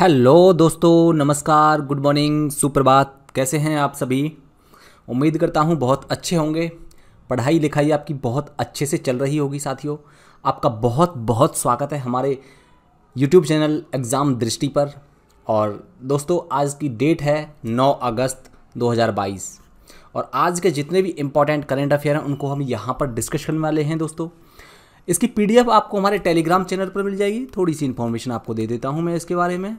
hello दोस्तों नमस्कार good morning सुप्रभात कैसे हैं आप सभी उम्मीद करता हूँ बहुत अच्छे होंगे पढ़ाई लिखाई आपकी बहुत अच्छे से चल रही होगी साथियों आपका बहुत बहुत स्वागत है हमारे यूट्यूब चैनल एग्ज़ाम दृष्टि पर और दोस्तों आज की डेट है 9 अगस्त 2022 और आज के जितने भी इम्पॉर्टेंट करेंट अफेयर हैं उनको हम यहाँ पर डिस्कशन में वाले हैं दोस्तों इसकी पीडीएफ आपको हमारे टेलीग्राम चैनल पर मिल जाएगी थोड़ी सी इन्फॉर्मेशन आपको दे देता हूँ मैं इसके बारे में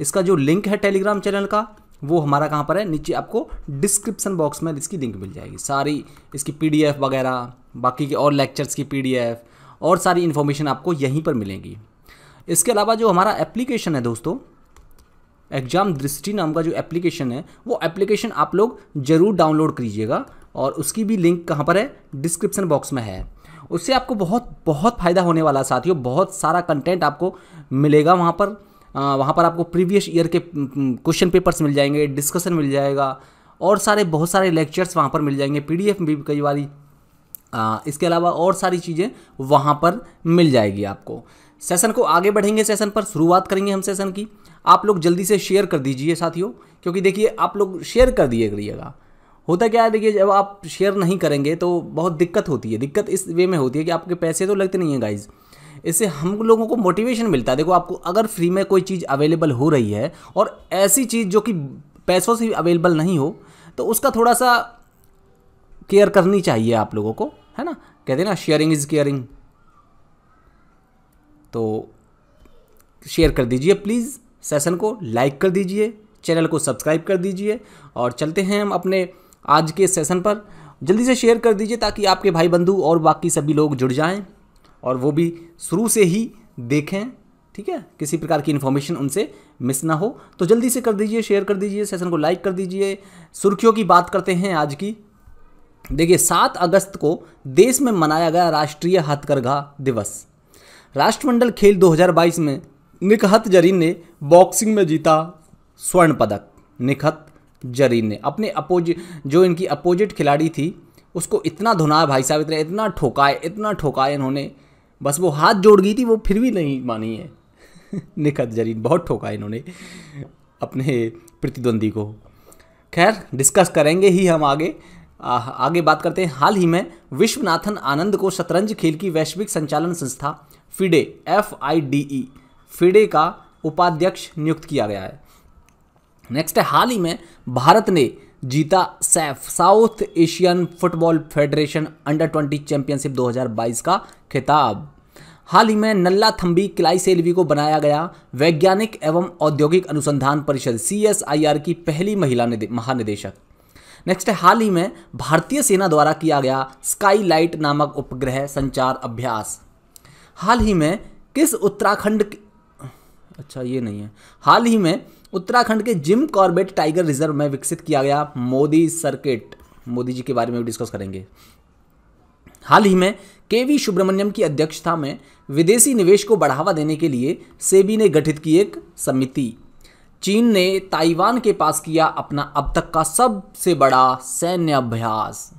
इसका जो लिंक है टेलीग्राम चैनल का वो हमारा कहाँ पर है नीचे आपको डिस्क्रिप्सन बॉक्स में इसकी लिंक मिल जाएगी सारी इसकी पीडीएफ वगैरह बाकी के और लेक्चर्स की पीडीएफ और सारी इन्फॉर्मेशन आपको यहीं पर मिलेंगी इसके अलावा जो हमारा एप्लीकेशन है दोस्तों एग्जाम दृष्टि नाम का जो एप्लीकेशन है वो एप्लीकेशन आप लोग ज़रूर डाउनलोड कीजिएगा और उसकी भी लिंक कहाँ पर है डिस्क्रिप्सन बॉक्स में है उससे आपको बहुत बहुत फ़ायदा होने वाला है साथियों बहुत सारा कंटेंट आपको मिलेगा वहाँ पर वहाँ पर आपको प्रीवियस ईयर के क्वेश्चन पेपर्स मिल जाएंगे डिस्कशन मिल जाएगा और सारे बहुत सारे लेक्चर्स वहाँ पर मिल जाएंगे पी भी कई बारी इसके अलावा और सारी चीज़ें वहाँ पर मिल जाएगी आपको सेशन को आगे बढ़ेंगे सेशन पर शुरुआत करेंगे हम सेशन की आप लोग जल्दी से शेयर कर दीजिए साथियों क्योंकि देखिए आप लोग शेयर कर दिए करिएगा होता क्या है देखिए जब आप शेयर नहीं करेंगे तो बहुत दिक्कत होती है दिक्कत इस वे में होती है कि आपके पैसे तो लगते नहीं हैं गाइज़ इससे हम लोगों को मोटिवेशन मिलता है देखो आपको अगर फ्री में कोई चीज़ अवेलेबल हो रही है और ऐसी चीज़ जो कि पैसों से अवेलेबल नहीं हो तो उसका थोड़ा सा केयर करनी चाहिए आप लोगों को है ना कहते हैं ना शेयरिंग इज़ केयरिंग तो शेयर कर दीजिए प्लीज़ सेशन को लाइक कर दीजिए चैनल को सब्सक्राइब कर दीजिए और चलते हैं हम अपने आज के सेशन पर जल्दी से शेयर कर दीजिए ताकि आपके भाई बंधु और बाकी सभी लोग जुड़ जाएं और वो भी शुरू से ही देखें ठीक है किसी प्रकार की इन्फॉर्मेशन उनसे मिस ना हो तो जल्दी से कर दीजिए शेयर कर दीजिए सेशन को लाइक कर दीजिए सुर्खियों की बात करते हैं आज की देखिए सात अगस्त को देश में मनाया गया राष्ट्रीय हथकरघा दिवस राष्ट्रमंडल खेल 2022 में निकहत जरीन ने बॉक्सिंग में जीता स्वर्ण पदक निखत जरीन ने अपने अपोजिट जो इनकी अपोजिट खिलाड़ी थी उसको इतना धुनाया भाई साहब इतना इतना ठोकाए इतना ठोकाए इन्होंने बस वो हाथ जोड़ गई थी वो फिर भी नहीं मानी है निखत जरीन बहुत ठोका इन्होंने अपने प्रतिद्वंदी को खैर डिस्कस करेंगे ही हम आगे आ, आगे बात करते हैं हाल ही में विश्वनाथन आनंद को शतरंज खेल की वैश्विक संचालन संस्था FIDE F I D E FIDE का उपाध्यक्ष नियुक्त किया गया है नेक्स्ट है हाल ही में भारत ने जीता SAFF South Asian football federation under 20 championship 2022 का खिताब हाल ही में नल्ला थम्बी क्लाई सेल्वी को बनाया गया वैज्ञानिक एवं औद्योगिक अनुसंधान परिषद आर की पहली महिला महानिदेशक नेक्स्ट है हाल ही में भारतीय सेना द्वारा किया गया स्काई लाइट नामक उपग्रह संचार अभ्यास हाल ही में किस उत्तराखंड अच्छा ये नहीं है हाल ही में उत्तराखंड के जिम कॉर्बेट टाइगर रिजर्व में विकसित किया गया मोदी सर्किट मोदी जी के बारे में भी डिस्कस करेंगे हाल ही में के वी सुब्रमण्यम की अध्यक्षता में विदेशी निवेश को बढ़ावा देने के लिए सेबी ने गठित की एक समिति चीन ने ताइवान के पास किया अपना अब तक का सबसे बड़ा सैन्य अभ्यास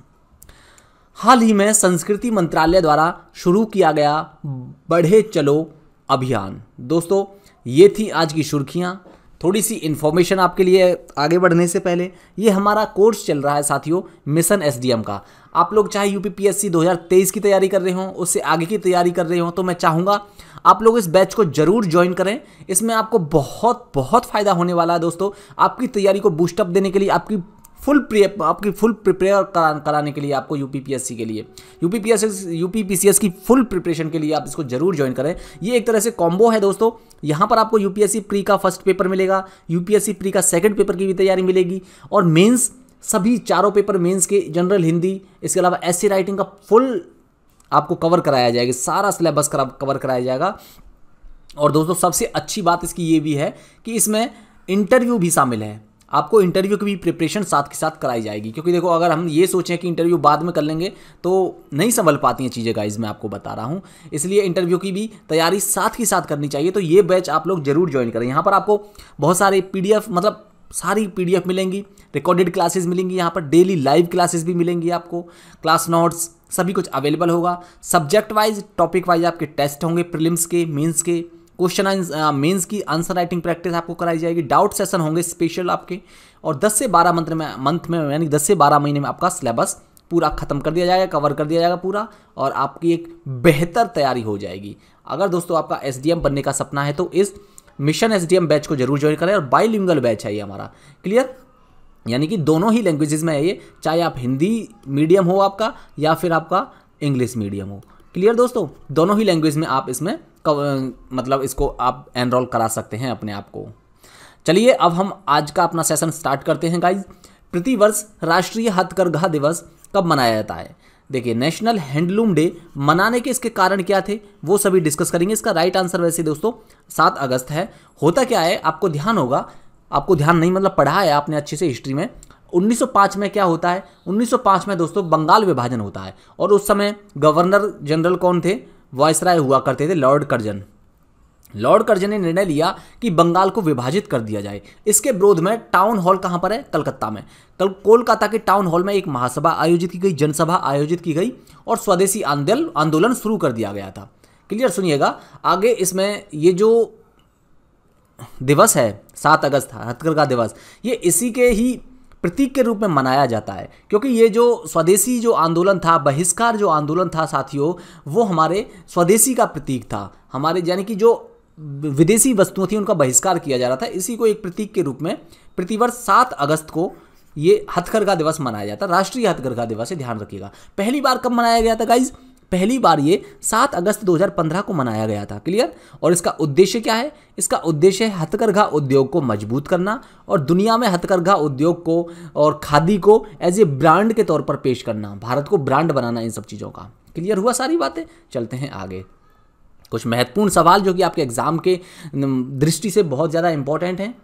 हाल ही में संस्कृति मंत्रालय द्वारा शुरू किया गया बढ़े चलो अभियान दोस्तों ये थी आज की सुर्खियाँ थोड़ी सी इन्फॉर्मेशन आपके लिए आगे बढ़ने से पहले ये हमारा कोर्स चल रहा है साथियों मिशन एस का आप लोग चाहे यू पी की तैयारी कर रहे हों उससे आगे की तैयारी कर रहे हों तो मैं चाहूँगा आप लोग इस बैच को जरूर ज्वाइन करें इसमें आपको बहुत बहुत फ़ायदा होने वाला है दोस्तों आपकी तैयारी को बूस्टअप देने के लिए आपकी फुल प्रिय आपकी फुल प्रिपेयर करा, कराने के लिए आपको यू के लिए यू पी पी की फुल प्रिपरेशन के लिए आप इसको जरूर ज्वाइन करें ये एक तरह से कॉम्बो है दोस्तों यहाँ पर आपको यू प्री का फर्स्ट पेपर मिलेगा यू प्री का सेकेंड पेपर की भी तैयारी मिलेगी और मेन्स सभी चारों पेपर मेंस के जनरल हिंदी इसके अलावा एस राइटिंग का फुल आपको कवर कराया जाएगा सारा सिलेबस कवर कराया जाएगा और दोस्तों सबसे अच्छी बात इसकी ये भी है कि इसमें इंटरव्यू भी शामिल है आपको इंटरव्यू की भी प्रिपरेशन साथ के साथ कराई जाएगी क्योंकि देखो अगर हम ये सोचें कि इंटरव्यू बाद में कर लेंगे तो नहीं संभल पाती हैं चीज़ें गाइज मैं आपको बता रहा हूँ इसलिए इंटरव्यू की भी तैयारी साथ ही साथ करनी चाहिए तो ये बैच आप लोग जरूर ज्वाइन करें यहाँ पर आपको बहुत सारे पी मतलब सारी पी मिलेंगी रिकॉर्डेड क्लासेस मिलेंगी यहाँ पर डेली लाइव क्लासेस भी मिलेंगी आपको क्लास नोट्स सभी कुछ अवेलेबल होगा सब्जेक्ट वाइज टॉपिक वाइज आपके टेस्ट होंगे प्रिलिम्स के मेंस के क्वेश्चन मेंस की आंसर राइटिंग प्रैक्टिस आपको कराई जाएगी डाउट सेशन होंगे स्पेशल आपके और 10 से 12 मंथ में मंथ में यानी 10 से 12 महीने में आपका सिलेबस पूरा ख़त्म कर दिया जाएगा कवर कर दिया जाएगा पूरा और आपकी एक बेहतर तैयारी हो जाएगी अगर दोस्तों आपका एस बनने का सपना है तो इस मिशन एस बैच को जरूर ज्वाइन करें और बाईलिंगल बैच है ये हमारा क्लियर यानी कि दोनों ही लैंग्वेजेस में है ये चाहे आप हिंदी मीडियम हो आपका या फिर आपका इंग्लिश मीडियम हो क्लियर दोस्तों दोनों ही लैंग्वेज में आप इसमें मतलब इसको आप एनरोल करा सकते हैं अपने आप को चलिए अब हम आज का अपना सेशन स्टार्ट करते हैं गाइज प्रतिवर्ष राष्ट्रीय हथकरघा दिवस कब मनाया जाता है देखिए नेशनल हैंडलूम डे मनाने के इसके कारण क्या थे वो सभी डिस्कस करेंगे इसका राइट आंसर वैसे दोस्तों सात अगस्त है होता क्या है आपको ध्यान होगा आपको ध्यान नहीं मतलब पढ़ा है आपने अच्छे से हिस्ट्री में 1905 में क्या होता है 1905 में दोस्तों बंगाल विभाजन होता है और उस समय गवर्नर जनरल कौन थे वायसराय हुआ करते थे लॉर्ड कर्जन लॉर्ड कर्जन ने निर्णय लिया कि बंगाल को विभाजित कर दिया जाए इसके विरोध में टाउन हॉल कहाँ पर है कलकत्ता में कल कोलकाता के टाउन हॉल में एक महासभा आयोजित की गई जनसभा आयोजित की गई और स्वदेशी आंदोलन आंदोलन शुरू कर दिया गया था क्लियर सुनिएगा आगे इसमें ये जो दिवस है सात अगस्त हथकरघा दिवस ये इसी के ही प्रतीक के रूप में मनाया जाता है क्योंकि ये जो स्वदेशी जो आंदोलन था बहिष्कार जो आंदोलन था साथियों वो हमारे स्वदेशी का प्रतीक था हमारे यानी कि जो विदेशी वस्तुओं थी उनका बहिष्कार किया जा रहा था इसी को एक प्रतीक के रूप में प्रतिवर्ष सात अगस्त को ये हथकरघा दिवस मनाया जाता है राष्ट्रीय हथकरघा दिवस है ध्यान रखिएगा पहली बार कब मनाया गया था गाइज़ पहली बार ये 7 अगस्त 2015 को मनाया गया था क्लियर और इसका उद्देश्य क्या है इसका उद्देश्य है हथकरघा उद्योग को मजबूत करना और दुनिया में हथकरघा उद्योग को और खादी को एज ए ब्रांड के तौर पर पेश करना भारत को ब्रांड बनाना इन सब चीज़ों का क्लियर हुआ सारी बातें चलते हैं आगे कुछ महत्वपूर्ण सवाल जो कि आपके एग्ज़ाम के दृष्टि से बहुत ज़्यादा इंपॉर्टेंट हैं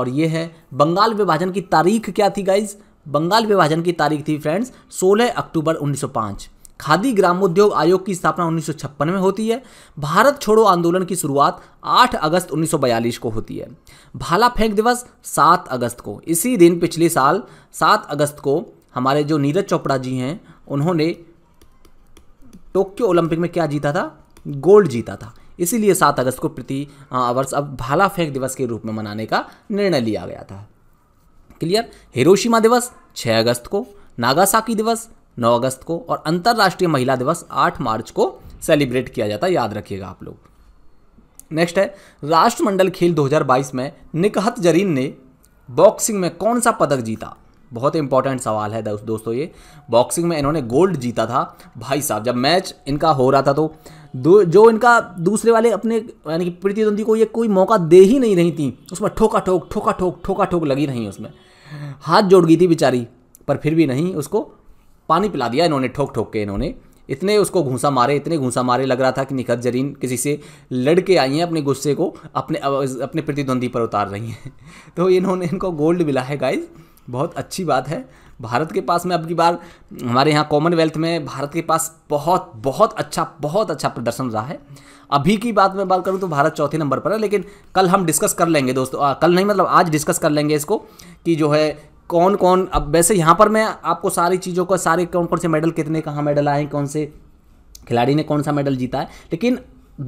और ये है बंगाल विभाजन की तारीख क्या थी गाइज बंगाल विभाजन की तारीख थी फ्रेंड्स 16 अक्टूबर 1905 खादी ग्रामोद्योग आयोग की स्थापना उन्नीस में होती है भारत छोड़ो आंदोलन की शुरुआत 8 अगस्त 1942 को होती है भाला फेंक दिवस 7 अगस्त को इसी दिन पिछले साल 7 अगस्त को हमारे जो नीरज चोपड़ा जी हैं उन्होंने टोक्यो ओलंपिक में क्या जीता था गोल्ड जीता था इसीलिए 7 अगस्त को प्रति वर्ष अब भाला फेंक दिवस के रूप में मनाने का निर्णय लिया गया था क्लियर हिरोशिमा दिवस 6 अगस्त को नागासाकी दिवस 9 अगस्त को और अंतर्राष्ट्रीय महिला दिवस 8 मार्च को सेलिब्रेट किया जाता है याद रखिएगा आप लोग नेक्स्ट है राष्ट्रमंडल खेल 2022 में निकहत जरीन ने बॉक्सिंग में कौन सा पदक जीता बहुत इंपॉर्टेंट सवाल है दोस्तों ये बॉक्सिंग में इन्होंने गोल्ड जीता था भाई साहब जब मैच इनका हो रहा था तो जो इनका दूसरे वाले अपने यानी कि प्रतिद्वंदी को ये कोई मौका दे ही नहीं रही थी उसमें ठोका ठोक ठोका ठोक ठोका ठोक लगी रही उसमें हाथ जोड़ गई थी बेचारी पर फिर भी नहीं उसको पानी पिला दिया इन्होंने ठोक ठोक के इन्होंने इतने उसको घूसा मारे इतने घूसा मारे लग रहा था कि निखत जरीन किसी से लड़ के आई हैं अपने गुस्से को अपने अपने प्रतिद्वंदी पर उतार रही हैं तो इन्होंने इनको गोल्ड मिला है गाइज बहुत अच्छी बात है भारत के पास में अब की बार हमारे यहाँ कॉमनवेल्थ में भारत के पास बहुत बहुत अच्छा बहुत अच्छा प्रदर्शन रहा है अभी की बात मैं बात करूँ तो भारत चौथे नंबर पर है लेकिन कल हम डिस्कस कर लेंगे दोस्तों आ, कल नहीं मतलब आज डिस्कस कर लेंगे इसको कि जो है कौन कौन अब वैसे यहाँ पर मैं आपको सारी चीज़ों का सारे कौन कौन से मेडल कितने कहाँ मेडल आए कौन से खिलाड़ी ने कौन सा मेडल जीता है लेकिन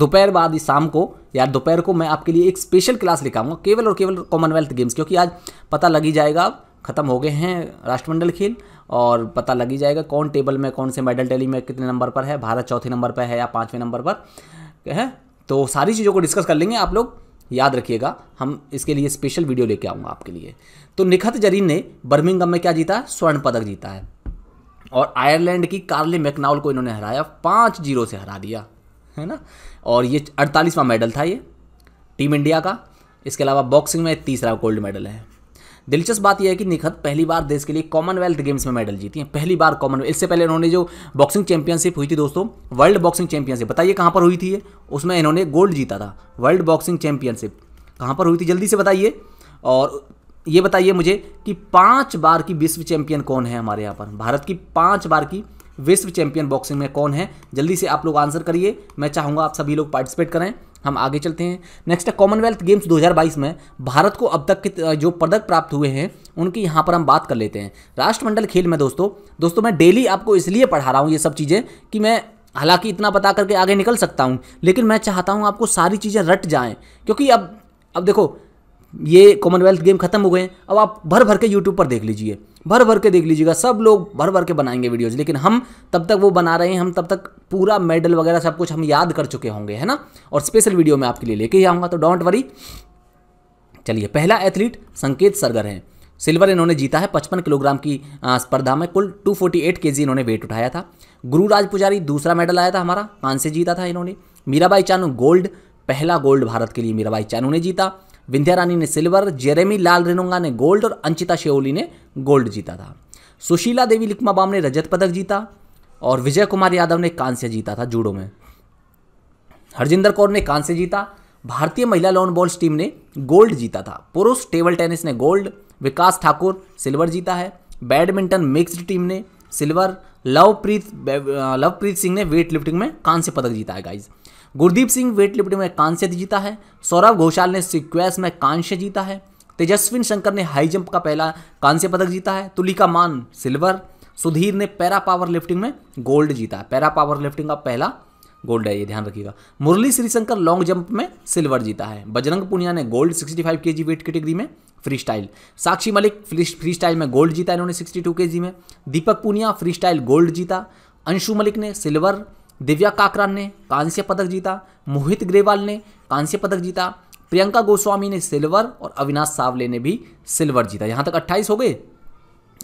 दोपहर बाद शाम को या दोपहर को मैं आपके लिए एक स्पेशल क्लास लिखाऊंगा केवल और केवल कॉमनवेल्थ गेम्स क्योंकि आज पता लग ही जाएगा ख़त्म हो गए हैं राष्ट्रमंडल खेल और पता लग ही जाएगा कौन टेबल में कौन से मेडल टैली में कितने नंबर पर है भारत चौथे नंबर पर है या पाँचवें नंबर पर है तो सारी चीज़ों को डिस्कस कर लेंगे आप लोग याद रखिएगा हम इसके लिए स्पेशल वीडियो लेके आऊँगा आपके लिए तो निखत जरीन ने बर्मिंगम में क्या जीता स्वर्ण पदक जीता है और आयरलैंड की कार्ले मैकनाउल को इन्होंने हराया पाँच जीरो से हरा दिया है ना और ये अड़तालीसवां मेडल था ये टीम इंडिया का इसके अलावा बॉक्सिंग में तीसरा गोल्ड मेडल है दिलचस्प बात यह है कि निखत पहली बार देश के लिए कॉमनवेल्थ गेम्स में मेडल जीती हैं पहली बार कॉमनवेल्थ इससे पहले इन्होंने जो बॉक्सिंग चैंपियनशिप हुई थी दोस्तों वर्ल्ड बॉक्सिंग चैंपियनशिप बताइए कहाँ पर हुई थी उसमें इन्होंने गोल्ड जीता था वर्ल्ड बॉक्सिंग चैंपियनशिप कहाँ पर हुई थी जल्दी से बताइए और ये बताइए मुझे कि पाँच बार की विश्व चैंपियन कौन है हमारे यहाँ पर भारत की पाँच बार की विश्व चैंपियन बॉक्सिंग में कौन है जल्दी से आप लोग आंसर करिए मैं चाहूँगा आप सभी लोग पार्टिसिपेट करें हम आगे चलते हैं नेक्स्ट है कॉमनवेल्थ गेम्स 2022 में भारत को अब तक के जो पदक प्राप्त हुए हैं उनकी यहाँ पर हम बात कर लेते हैं राष्ट्रमंडल खेल में दोस्तों दोस्तों मैं डेली आपको इसलिए पढ़ा रहा हूँ ये सब चीज़ें कि मैं हालांकि इतना बता करके आगे निकल सकता हूँ लेकिन मैं चाहता हूँ आपको सारी चीज़ें रट जाएँ क्योंकि अब अब देखो ये कॉमनवेल्थ गेम खत्म हो गए अब आप भर भर के यूट्यूब पर देख लीजिए भर भर के देख लीजिएगा सब लोग भर भर के बनाएंगे वीडियोज़ लेकिन हम तब तक वो बना रहे हैं हम तब तक पूरा मेडल वगैरह सब कुछ हम याद कर चुके होंगे है ना और स्पेशल वीडियो में आपके लिए लेके ही आऊँगा तो डोंट वरी चलिए पहला एथलीट संकेत सरगर हैं सिल्वर इन्होंने जीता है 55 किलोग्राम की स्पर्धा में कुल 248 फोर्टी इन्होंने वेट उठाया था गुरुराज पुजारी दूसरा मेडल आया था हमारा कान से जीता था इन्होंने मीराबाई चानू गोल्ड पहला गोल्ड भारत के लिए मीराबाई चानू ने जीता विंध्या रानी ने सिल्वर जेरेमी लाल रेनुंगा ने गोल्ड और अंचिता शेओली ने गोल्ड जीता था सुशीला देवी बाम ने रजत पदक जीता और विजय कुमार यादव ने कांस्य जीता था जूडो में हरजिंदर कौर ने कांस्य जीता भारतीय महिला लॉन बॉल्स टीम ने गोल्ड जीता था पुरुष टेबल टेनिस ने गोल्ड विकास ठाकुर सिल्वर जीता है बैडमिंटन मिक्स्ड टीम ने सिल्वर लवप्रीत लवप्रीत सिंह ने वेट लिफ्टिंग में कांस्य पदक जीता है guys Gurdeep Singh weight lifting में कांस्य जीता है सौरभ घोषाल ने सिक्वेस में कांस्य जीता है तेजस्विन शंकर ने हाई जंप का पहला कांस्य पदक जीता है तुलिका मान सिल्वर सुधीर ने पैरा पावर लिफ्टिंग में गोल्ड जीता है पैरा पावर लिफ्टिंग का पहला गोल्ड है ये ध्यान रखिएगा मुरली श्रीशंकर लॉन्ग जंप में सिल्वर जीता है बजरंग पुनिया ने गोल्ड 65 जी वेट कैटेगरी में freestyle Sakshi Malik freestyle में गोल्ड जीता इन्होंने 62 जी में Deepak Punia freestyle gold जीता अंशु मलिक ने सिल्वर दिव्या काकरान ने कांस्य पदक जीता मोहित ग्रेवाल ने कांस्य पदक जीता प्रियंका गोस्वामी ने सिल्वर और अविनाश सावले ने भी सिल्वर जीता यहाँ तक 28 हो गए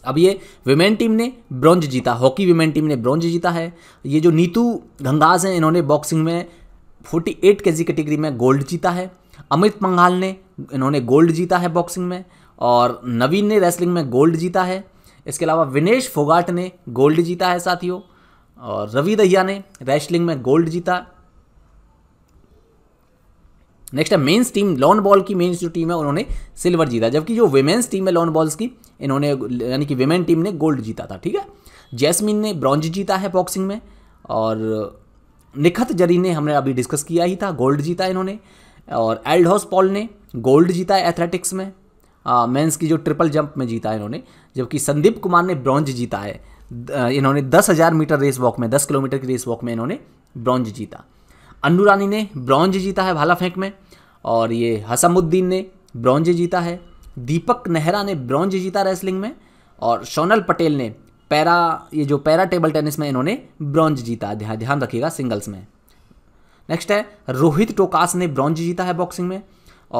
अब ये विमेन टीम ने ब्रॉन्ज जीता हॉकी विमेन टीम ने ब्रॉन्ज जीता है ये जो नीतू गंगाज हैं इन्होंने बॉक्सिंग में 48 जी कैटेगरी में गोल्ड जीता है अमित पंघाल ने इन्होंने गोल्ड जीता है बॉक्सिंग में और नवीन ने रेसलिंग में गोल्ड जीता है इसके अलावा विनेश फोगाट ने गोल्ड जीता है साथियों और रवि दहिया ने रेसलिंग में गोल्ड जीता नेक्स्ट है मेंस टीम लॉन बॉल की मेंस जो टीम है उन्होंने सिल्वर जीता जबकि जो वेमेंस टीम है लॉन बॉल्स की इन्होंने यानी कि वेमेन टीम ने गोल्ड जीता था ठीक है जैस्मिन ने ब्रॉन्ज जीता है बॉक्सिंग में और निखत जरी ने हमने अभी डिस्कस किया ही था गोल्ड जीता इन्होंने और एल्डहॉस पॉल ने गोल्ड जीता है एथलेटिक्स में मेंस की जो ट्रिपल जंप में जीता है इन्होंने जबकि संदीप कुमार ने ब्रॉन्ज जीता है इन्होंने दस हज़ार मीटर रेस वॉक में दस किलोमीटर की रेस वॉक में इन्होंने ब्रॉन्ज जीता अन्नू रानी ने ब्रॉन्ज जीता है भाला फेंक में और ये हसमुद्दीन ने ब्रॉन्ज जीता है दीपक नेहरा ने ब्रॉन्ज जीता रेसलिंग में और सोनल पटेल ने पैरा ये जो पैरा टेबल टेनिस में इन्होंने ब्रॉन्ज जीता ध्यान ध्यान रखिएगा सिंगल्स में नेक्स्ट है रोहित टोकास ने ब्रॉन्ज जीता है बॉक्सिंग में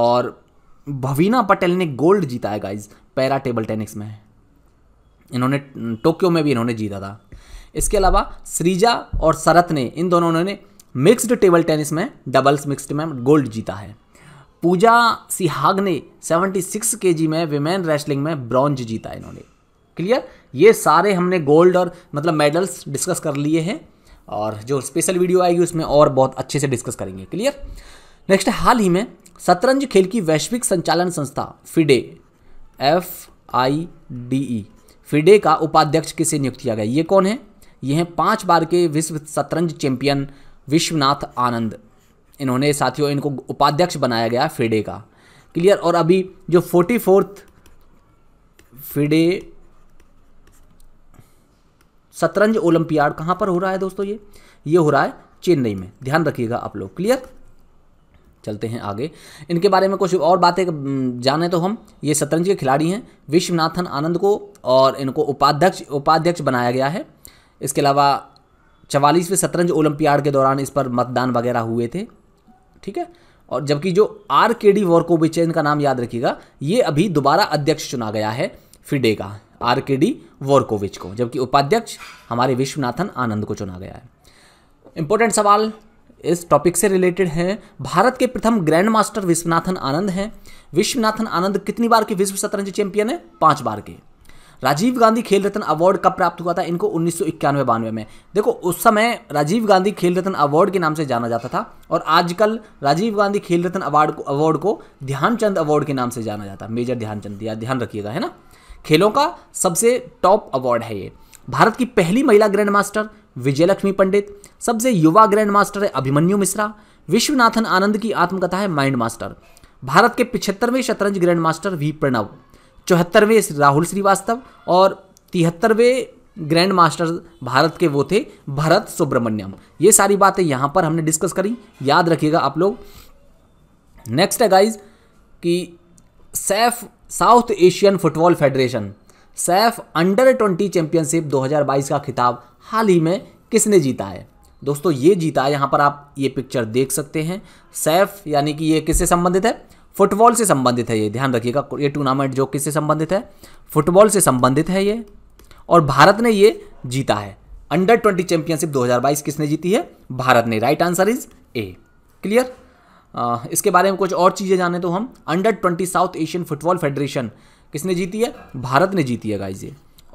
और भवीना पटेल ने गोल्ड जीता है गाइज पैरा टेबल टेनिस में इन्होंने टोक्यो में भी इन्होंने जीता था इसके अलावा श्रीजा और शरत ने इन दोनों ने मिक्स्ड टेबल टेनिस में डबल्स मिक्स्ड में गोल्ड जीता है पूजा सिहाग ने 76 जी में विमेन रेसलिंग में ब्रॉन्ज जीता इन्होंने क्लियर ये सारे हमने गोल्ड और मतलब मेडल्स डिस्कस कर लिए हैं और जो स्पेशल वीडियो आएगी उसमें और बहुत अच्छे से डिस्कस करेंगे क्लियर नेक्स्ट हाल ही में शतरंज खेल की वैश्विक संचालन संस्था FIDE F I D E FIDE का उपाध्यक्ष किसे नियुक्त किया गया ये कौन है ये हैं पाँच बार के विश्व शतरंज चैंपियन विश्वनाथ आनंद इन्होंने साथियों इनको उपाध्यक्ष बनाया गया फिडे का क्लियर और अभी जो फोर्टी फोर्थ फिडे शतरंज ओलंपियाड कहाँ पर हो रहा है दोस्तों ये ये हो रहा है चेन्नई में ध्यान रखिएगा आप लोग क्लियर चलते हैं आगे इनके बारे में कुछ और बातें जाने तो हम ये शतरंज के खिलाड़ी हैं विश्वनाथन आनंद को और इनको उपाध्यक्ष उपाध्यक्ष बनाया गया है इसके अलावा चवालीसवें शतरंज ओलंपियाड के दौरान इस पर मतदान वगैरह हुए थे ठीक है और जबकि जो आर के डी वॉरकोविच है इनका नाम याद रखिएगा ये अभी दोबारा अध्यक्ष चुना गया है फिडे का आर के डी वॉरकोविच को जबकि उपाध्यक्ष हमारे विश्वनाथन आनंद को चुना गया है इंपॉर्टेंट सवाल इस टॉपिक से रिलेटेड हैं भारत के प्रथम ग्रैंड मास्टर विश्वनाथन आनंद हैं विश्वनाथन आनंद कितनी बार के विश्व शतरंज चैंपियन है पांच बार के राजीव गांधी खेल रत्न अवार्ड कब प्राप्त हुआ था इनको उन्नीस सौ बानवे में देखो उस समय राजीव गांधी खेल रत्न अवार्ड के नाम से जाना जाता था और आजकल राजीव गांधी खेल रत्न अवार्ड को अवार्ड को ध्यानचंद अवार्ड के नाम से जाना जाता है मेजर ध्यानचंद या ध्यान रखिएगा है ना खेलों का सबसे टॉप अवार्ड है ये भारत की पहली महिला ग्रैंड मास्टर विजयलक्ष्मी पंडित सबसे युवा ग्रैंड मास्टर है अभिमन्यु मिश्रा विश्वनाथन आनंद की आत्मकथा है माइंड मास्टर भारत के पिछहत्तरवें शतरंज ग्रैंड मास्टर वी प्रणव चौहत्तरवें राहुल श्रीवास्तव और तिहत्तरवें ग्रैंड मास्टर भारत के वो थे भरत सुब्रमण्यम ये सारी बातें यहाँ पर हमने डिस्कस करी याद रखिएगा आप लोग नेक्स्ट है गाइज कि SAFF South Asian football federation SAFF under twenty championship 2022 का खिताब हाल ही में किसने जीता है दोस्तों ये जीता है यहाँ पर आप ये पिक्चर देख सकते हैं सैफ यानी कि ये किससे संबंधित है फुटबॉल से संबंधित है ये ध्यान रखिएगा ये टूर्नामेंट जो किससे संबंधित है फुटबॉल से संबंधित है ये और भारत ने ये जीता है अंडर ट्वेंटी चैंपियनशिप 2022 किसने जीती है भारत ने right answer is A clear इसके बारे में कुछ और चीज़ें जाने तो हम under twenty South Asian football federation किसने जीती है भारत ने जीती है गाइजे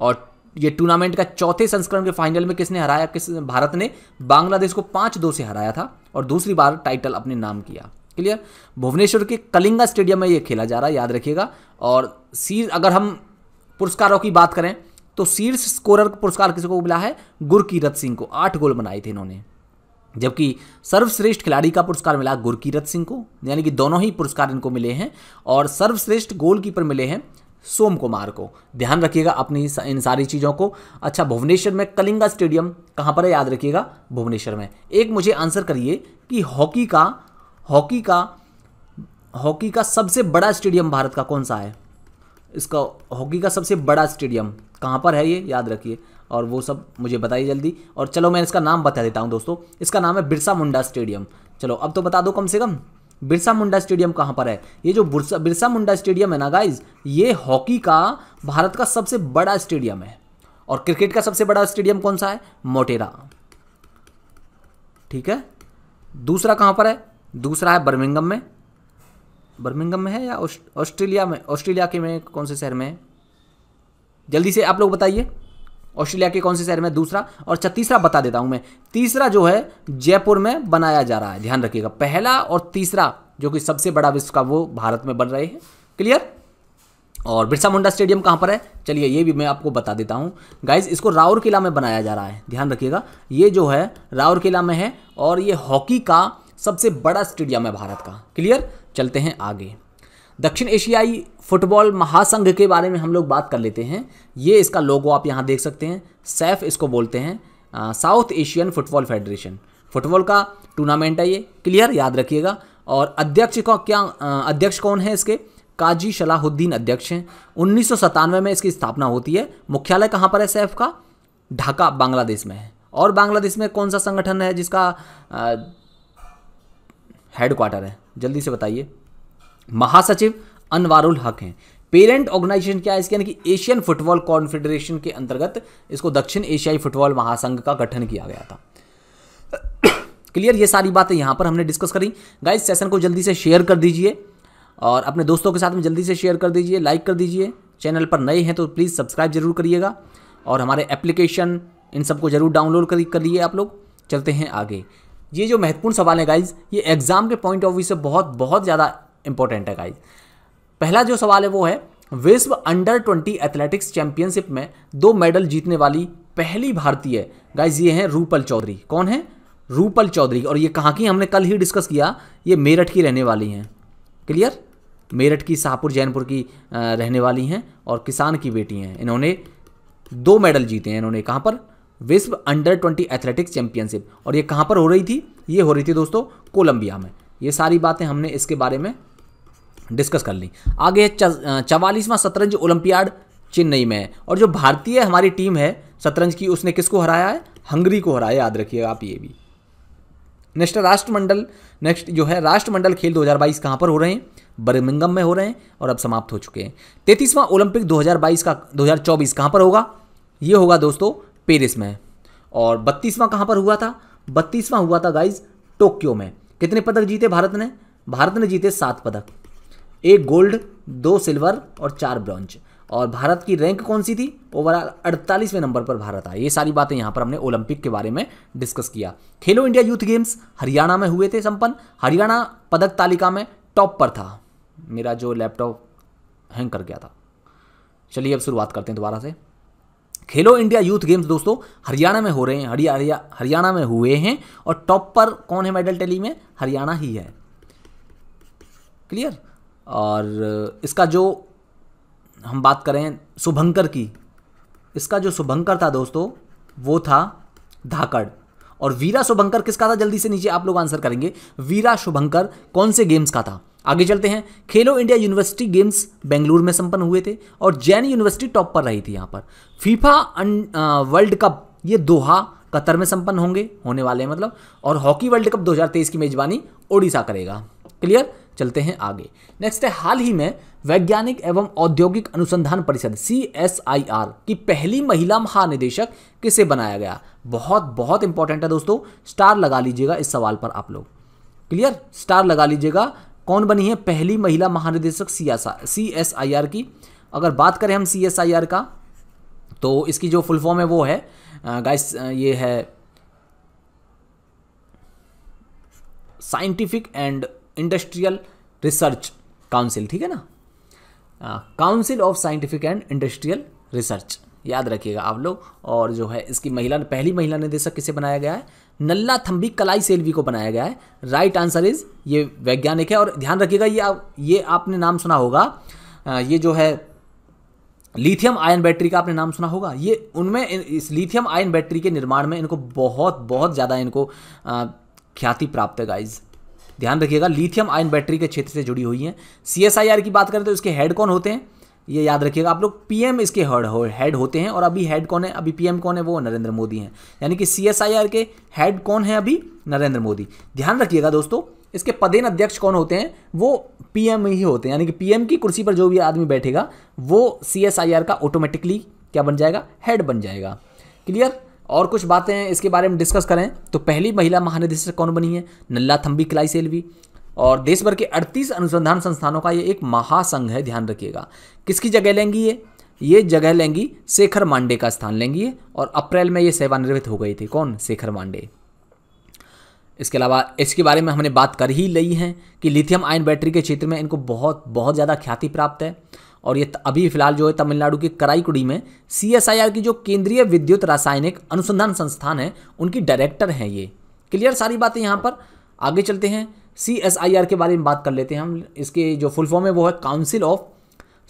और ये टूर्नामेंट का चौथे संस्करण के फाइनल में किसने हराया किस भारत ने बांग्लादेश को पाँच दो से हराया था और दूसरी बार टाइटल अपने नाम किया क्लियर भुवनेश्वर के कलिंगा स्टेडियम में ये खेला जा रहा है याद रखिएगा और सी अगर हम पुरस्कारों की बात करें तो शीर्ष स्कोरर पुरस्कार किसी को मिला है गुरकीरत सिंह को आठ गोल बनाए थे इन्होंने जबकि सर्वश्रेष्ठ खिलाड़ी का पुरस्कार मिला गुरकीरत सिंह को यानी कि दोनों ही पुरस्कार इनको मिले हैं और सर्वश्रेष्ठ गोलकीपर मिले हैं सोम कुमार को ध्यान रखिएगा अपनी इन सारी चीज़ों को अच्छा भुवनेश्वर में कलिंगा स्टेडियम कहाँ पर है याद रखिएगा भुवनेश्वर में एक मुझे आंसर करिए कि हॉकी का हॉकी का हॉकी का सबसे बड़ा स्टेडियम भारत का कौन सा है इसका हॉकी का सबसे बड़ा स्टेडियम कहाँ पर है ये याद रखिए और वो सब मुझे बताइए जल्दी और चलो मैं इसका नाम बता देता हूँ दोस्तों इसका नाम है बिरसा मुंडा स्टेडियम चलो अब तो बता दो कम से कम बिरसा मुंडा स्टेडियम कहाँ पर है ये जो बिरसा बिरसा मुंडा स्टेडियम है ना गाइज ये हॉकी का भारत का सबसे बड़ा स्टेडियम है और क्रिकेट का सबसे बड़ा स्टेडियम कौन सा है मोटेरा ठीक है दूसरा कहाँ पर है दूसरा है बर्मिंगम में बर्मिंगम में है या ऑस्ट्रेलिया में ऑस्ट्रेलिया के में कौन से शहर में है जल्दी से आप लोग बताइए ऑस्ट्रेलिया के कौन से शहर में दूसरा और अच्छा तीसरा बता देता हूँ मैं तीसरा जो है जयपुर में बनाया जा रहा है ध्यान रखिएगा पहला और तीसरा जो कि सबसे बड़ा विश्व का वो भारत में बन रहे हैं क्लियर और बिरसा मुंडा स्टेडियम कहाँ पर है चलिए ये भी मैं आपको बता देता हूँ गाइज इसको किला में बनाया जा रहा है ध्यान रखिएगा ये जो है किला में है और ये हॉकी का सबसे बड़ा स्टेडियम है भारत का क्लियर चलते हैं आगे दक्षिण एशियाई फुटबॉल महासंघ के बारे में हम लोग बात कर लेते हैं ये इसका लोगो आप यहाँ देख सकते हैं सैफ इसको बोलते हैं South Asian football federation football का टूर्नामेंट है ये क्लियर याद रखिएगा और अध्यक्ष का क्या अध्यक्ष कौन है इसके काजी शलाहुद्दीन अध्यक्ष हैं उन्नीस में इसकी स्थापना होती है मुख्यालय कहाँ पर है सैफ का ढाका बांग्लादेश में है और बांग्लादेश में कौन सा संगठन है जिसका हेडक्वार्टर है जल्दी से बताइए महासचिव अनवारुल हक हैं पेरेंट ऑर्गेनाइजेशन क्या है इसके यानी कि एशियन फुटबॉल कॉन्फेडरेशन के अंतर्गत इसको दक्षिण एशियाई फुटबॉल महासंघ का गठन किया गया था क्लियर ये सारी बातें यहाँ पर हमने डिस्कस करी गाइज सेशन को जल्दी से शेयर कर दीजिए और अपने दोस्तों के साथ में जल्दी से शेयर कर दीजिए लाइक कर दीजिए चैनल पर नए हैं तो प्लीज़ सब्सक्राइब जरूर करिएगा और हमारे एप्लीकेशन इन सबको जरूर डाउनलोड कर करिए आप लोग चलते हैं आगे ये जो महत्वपूर्ण सवाल है गाइज ये एग्ज़ाम के पॉइंट ऑफ व्यू से बहुत बहुत ज़्यादा इंपॉर्टेंट है गाइज पहला जो सवाल है वो है विश्व अंडर ट्वेंटी एथलेटिक्स चैंपियनशिप में दो मेडल जीतने वाली पहली भारतीय गाइज ये हैं रूपल चौधरी कौन है रूपल चौधरी और ये कहाँ की हमने कल ही डिस्कस किया ये मेरठ की रहने वाली हैं क्लियर मेरठ की शाहपुर जैनपुर की रहने वाली हैं और किसान की बेटी हैं इन्होंने दो मेडल जीते हैं इन्होंने कहाँ पर विश्व अंडर ट्वेंटी एथलेटिक्स चैंपियनशिप और ये कहाँ पर हो रही थी ये हो रही थी दोस्तों कोलंबिया में ये सारी बातें हमने इसके बारे में डिस्कस कर ली आगे चवालीसवां शतरंज ओलंपियाड चेन्नई में है और जो भारतीय हमारी टीम है शतरंज की उसने किसको हराया है हंगरी को हराया याद रखिएगा आप ये भी नेक्स्ट राष्ट्रमंडल नेक्स्ट जो है राष्ट्रमंडल खेल 2022 कहाँ पर हो रहे हैं बर्मिंगम में हो रहे हैं और अब समाप्त हो चुके हैं तैतीसवां ओलंपिक 2022 का 2024 कहाँ पर होगा ये होगा दोस्तों पेरिस में और बत्तीसवां कहाँ पर हुआ था बत्तीसवां हुआ था गाइज टोक्यो में कितने पदक जीते भारत ने भारत ने जीते सात पदक एक गोल्ड दो सिल्वर और चार ब्रॉन्ज और भारत की रैंक कौन सी थी ओवरऑल अड़तालीसवें नंबर पर भारत आया ये सारी बातें यहाँ पर हमने ओलंपिक के बारे में डिस्कस किया खेलो इंडिया यूथ गेम्स हरियाणा में हुए थे संपन्न हरियाणा पदक तालिका में टॉप पर था मेरा जो लैपटॉप हैंग कर गया था चलिए अब शुरुआत करते हैं दोबारा से खेलो इंडिया यूथ गेम्स दोस्तों हरियाणा में हो रहे हैं हरिया हरियाणा में हुए हैं और टॉप पर कौन है मेडल टेली में हरियाणा ही है क्लियर और इसका जो हम बात करें शुभंकर की इसका जो शुभंकर था दोस्तों वो था धाकड़ और वीरा शुभंकर किसका था जल्दी से नीचे आप लोग आंसर करेंगे वीरा शुभंकर कौन से गेम्स का था आगे चलते हैं खेलो इंडिया यूनिवर्सिटी गेम्स बेंगलुरु में संपन्न हुए थे और जैन यूनिवर्सिटी टॉप पर रही थी यहाँ पर फीफा अं, वर्ल्ड कप ये दोहा कतर में संपन्न होंगे होने वाले हैं मतलब और हॉकी वर्ल्ड कप 2023 की मेजबानी ओडिशा करेगा क्लियर चलते हैं आगे नेक्स्ट है हाल ही में वैज्ञानिक एवं औद्योगिक अनुसंधान परिषद सी की पहली महिला महानिदेशक किसे बनाया गया बहुत बहुत इंपॉर्टेंट है दोस्तों स्टार लगा लीजिएगा इस सवाल पर आप लोग क्लियर स्टार लगा लीजिएगा कौन बनी है पहली महिला महानिदेशक सी एस की अगर बात करें हम सी का तो इसकी जो फुल फॉर्म है वो है गाइस ये है scientific and industrial research council ठीक है ना council of scientific and industrial research याद रखिएगा आप लोग और जो है इसकी महिला पहली महिला निदेशक किसे बनाया गया है नल्ला थम्बी कलाई सेल्वी को बनाया गया है राइट आंसर इज ये वैज्ञानिक है और ध्यान रखिएगा ये आप ये आपने नाम सुना होगा ये जो है लिथियम आयन बैटरी का आपने नाम सुना होगा ये उनमें इस लिथियम आयन बैटरी के निर्माण में इनको बहुत बहुत ज़्यादा इनको ख्याति प्राप्त है गाइज ध्यान रखिएगा लिथियम आयन बैटरी के क्षेत्र से जुड़ी हुई हैं सी की बात करें तो इसके हेड कौन होते हैं ये याद रखिएगा आप लोग पीएम इसके हेड हेड होते हैं और अभी हेड कौन है अभी पीएम कौन है वो नरेंद्र मोदी हैं यानी कि सीएसआईआर के हेड कौन है अभी नरेंद्र मोदी ध्यान रखिएगा दोस्तों इसके पदेन अध्यक्ष कौन होते हैं वो पीएम ही होते हैं यानी कि पीएम की कुर्सी पर जो भी आदमी बैठेगा वो सीएसआईआर का ऑटोमेटिकली क्या बन जाएगा हेड बन जाएगा क्लियर और कुछ बातें इसके बारे में डिस्कस करें तो पहली महिला महानिदेशक कौन बनी है नल्ला थम्बी क्लाई सेल्वी और देश भर के 38 अनुसंधान संस्थानों का ये एक महासंघ है ध्यान रखिएगा किसकी जगह लेंगी ये ये जगह लेंगी शेखर मांडे का स्थान लेंगी ये और अप्रैल में ये सेवानिवृत्त हो गई थी कौन शेखर मांडे इसके अलावा इसके बारे में हमने बात कर ही ली है कि लिथियम आयन बैटरी के क्षेत्र में इनको बहुत बहुत ज़्यादा ख्याति प्राप्त है और ये अभी फिलहाल जो है तमिलनाडु के कराईकुड़ी में सी की जो केंद्रीय विद्युत रासायनिक अनुसंधान संस्थान है उनकी डायरेक्टर हैं ये क्लियर सारी बातें यहाँ पर आगे चलते हैं सी के बारे में बात कर लेते हैं हम इसके जो फुल फॉर्म है वो है council of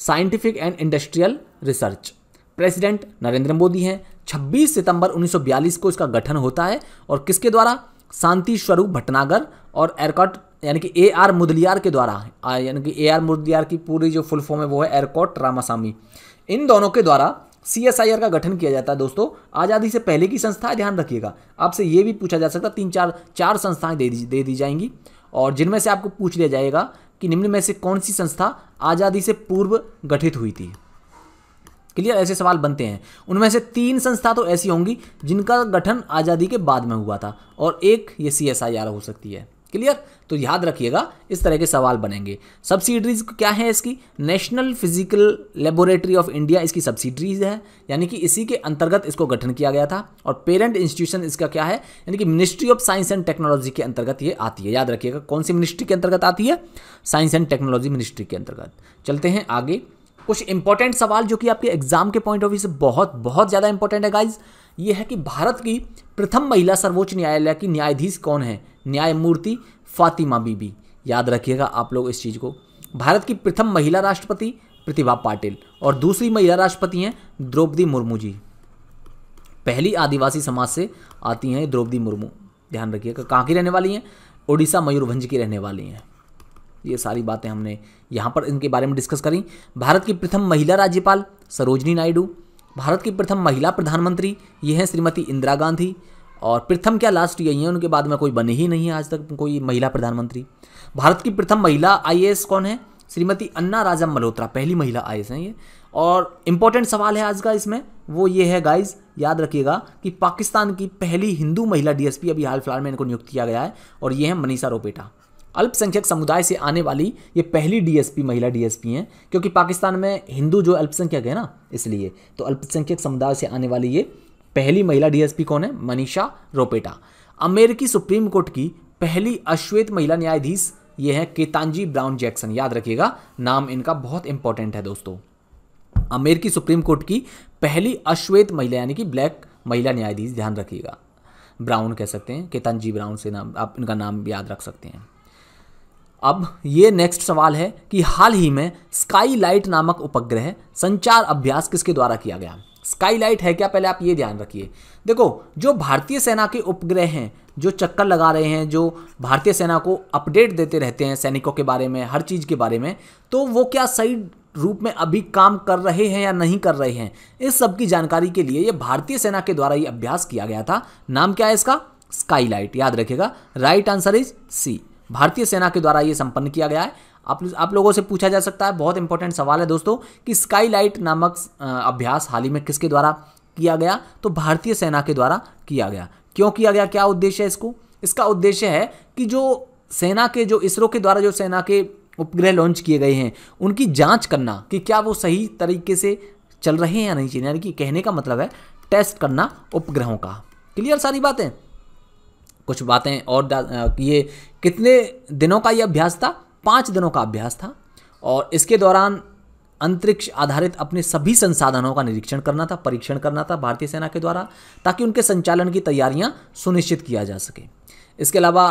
scientific and industrial research president Narendra Modi हैं 26 सितंबर 1942 को इसका गठन होता है और किसके द्वारा शांति स्वरूप भटनागर और एरकॉट यानी कि ए आर मुदलियार के द्वारा यानी कि ए आर मुदलियार की पूरी जो फुल फॉर्म है वो है एयरकॉट रामासामी इन दोनों के द्वारा सी एस आई आर का गठन किया जाता है दोस्तों आज़ादी से पहले की संस्था ध्यान रखिएगा आपसे ये भी पूछा जा सकता है तीन चार चार संस्थाएं दे दी दे दी जाएंगी और जिनमें से आपको पूछ लिया जाएगा कि निम्न में से कौन सी संस्था आज़ादी से पूर्व गठित हुई थी क्लियर ऐसे सवाल बनते हैं उनमें से तीन संस्था तो ऐसी होंगी जिनका गठन आज़ादी के बाद में हुआ था और एक ये सी हो सकती है क्लियर तो याद रखिएगा इस तरह के सवाल बनेंगे सब्सिडरीज क्या है इसकी national physical laboratory of India इसकी सब्सिडरीज है यानी कि इसी के अंतर्गत इसको गठन किया गया था और पेरेंट इंस्टीट्यूशन इसका क्या है यानी कि ministry of science and technology के अंतर्गत ये आती है याद रखिएगा कौन सी मिनिस्ट्री के अंतर्गत आती है साइंस एंड टेक्नोलॉजी मिनिस्ट्री के अंतर्गत चलते हैं आगे कुछ इंपॉर्टेंट सवाल जो कि आपके एग्जाम के पॉइंट ऑफ व्यू से बहुत बहुत ज़्यादा इंपॉर्टेंट है गाइज़ ये है कि भारत की प्रथम महिला सर्वोच्च न्यायालय की न्यायाधीश कौन है न्यायमूर्ति फातिमा बीबी याद रखिएगा आप लोग इस चीज़ को भारत की प्रथम महिला राष्ट्रपति प्रतिभा पाटिल और दूसरी महिला राष्ट्रपति हैं द्रौपदी मुर्मू जी पहली आदिवासी समाज से आती हैं द्रौपदी मुर्मू ध्यान रखिएगा कहाँ की रहने वाली हैं ओडिशा मयूरभंज की रहने वाली हैं ये सारी बातें हमने यहाँ पर इनके बारे में डिस्कस करी भारत की प्रथम महिला राज्यपाल सरोजनी नायडू भारत की प्रथम महिला प्रधानमंत्री ये हैं श्रीमती इंदिरा गांधी और प्रथम क्या लास्ट यही है उनके बाद में कोई बने ही नहीं है आज तक कोई महिला प्रधानमंत्री भारत की प्रथम महिला आई कौन है श्रीमती अन्ना राजा मल्होत्रा पहली महिला आई हैं ये और इम्पोर्टेंट सवाल है आज का इसमें वो ये है गाइज याद रखिएगा कि पाकिस्तान की पहली हिंदू महिला डीएसपी अभी हाल फिलहाल में इनको नियुक्त किया गया है और ये है मनीषा रोपेटा अल्पसंख्यक समुदाय से आने वाली ये पहली डीएसपी महिला डीएसपी हैं क्योंकि पाकिस्तान में हिंदू जो अल्पसंख्यक है ना इसलिए तो अल्पसंख्यक समुदाय से आने वाली ये पहली महिला डीएसपी कौन है मनीषा रोपेटा अमेरिकी सुप्रीम कोर्ट की पहली अश्वेत महिला न्यायाधीश ये है केतानजी ब्राउन जैक्सन याद रखिएगा नाम इनका बहुत इंपॉर्टेंट है दोस्तों अमेरिकी सुप्रीम कोर्ट की पहली अश्वेत महिला यानी कि ब्लैक महिला न्यायाधीश ध्यान रखिएगा ब्राउन कह सकते हैं केतानजी ब्राउन से नाम आप इनका नाम याद रख सकते हैं अब ये नेक्स्ट सवाल है कि हाल ही में लाइट नामक उपग्रह संचार अभ्यास किसके द्वारा किया गया लाइट है क्या पहले आप ये ध्यान रखिए देखो जो भारतीय सेना के उपग्रह हैं जो चक्कर लगा रहे हैं जो भारतीय सेना को अपडेट देते रहते हैं सैनिकों के बारे में हर चीज़ के बारे में तो वो क्या सही रूप में अभी काम कर रहे हैं या नहीं कर रहे हैं इस सब की जानकारी के लिए ये भारतीय सेना के द्वारा ये अभ्यास किया गया था नाम क्या है इसका लाइट याद रखिएगा राइट आंसर इज सी भारतीय सेना के द्वारा ये संपन्न किया गया है आप आप लोगों से पूछा जा सकता है बहुत इंपॉर्टेंट सवाल है दोस्तों कि स्काईलाइट नामक अभ्यास हाल ही में किसके द्वारा किया गया तो भारतीय सेना के द्वारा किया गया क्यों किया गया क्या उद्देश्य है इसको इसका उद्देश्य है कि जो सेना के जो इसरो के द्वारा जो सेना के उपग्रह लॉन्च किए गए हैं उनकी जाँच करना कि क्या वो सही तरीके से चल रहे हैं या नहीं चल यानी कि कहने का मतलब है टेस्ट करना उपग्रहों का क्लियर सारी बातें कुछ बातें और ये कितने दिनों का ये अभ्यास था पाँच दिनों का अभ्यास था और इसके दौरान अंतरिक्ष आधारित अपने सभी संसाधनों का निरीक्षण करना था परीक्षण करना था भारतीय सेना के द्वारा ताकि उनके संचालन की तैयारियां सुनिश्चित किया जा सके इसके अलावा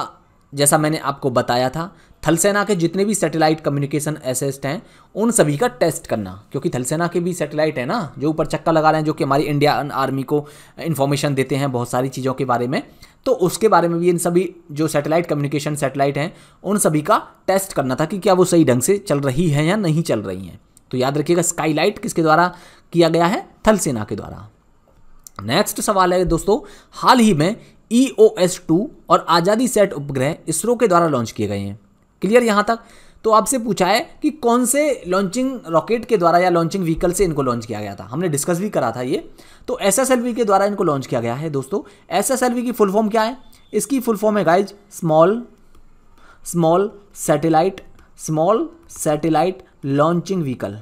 जैसा मैंने आपको बताया था थलसेना के जितने भी सैटेलाइट कम्युनिकेशन एसेस्ट हैं उन सभी का टेस्ट करना क्योंकि थलसेना के भी सैटेलाइट है ना जो ऊपर चक्का लगा रहे हैं जो कि हमारी इंडियन आर्मी को इन्फॉर्मेशन देते हैं बहुत सारी चीज़ों के बारे में तो उसके बारे में भी इन सभी जो सैटेलाइट कम्युनिकेशन सैटेलाइट हैं उन सभी का टेस्ट करना था कि क्या वो सही ढंग से चल रही है या नहीं चल रही हैं तो याद रखिएगा स्काईलाइट किसके द्वारा किया गया है थल सेना के द्वारा नेक्स्ट सवाल है दोस्तों हाल ही में ई ओ एस टू और आज़ादी सेट उपग्रह इसरो के द्वारा लॉन्च किए गए हैं क्लियर यहाँ तक तो आपसे पूछा है कि कौन से लॉन्चिंग रॉकेट के द्वारा या लॉन्चिंग व्हीकल से इनको लॉन्च किया गया था हमने डिस्कस भी करा था ये तो एस के द्वारा इनको लॉन्च किया गया है दोस्तों एस की फुल फॉर्म क्या है इसकी फुल फॉर्म है guys small small satellite small satellite launching vehicle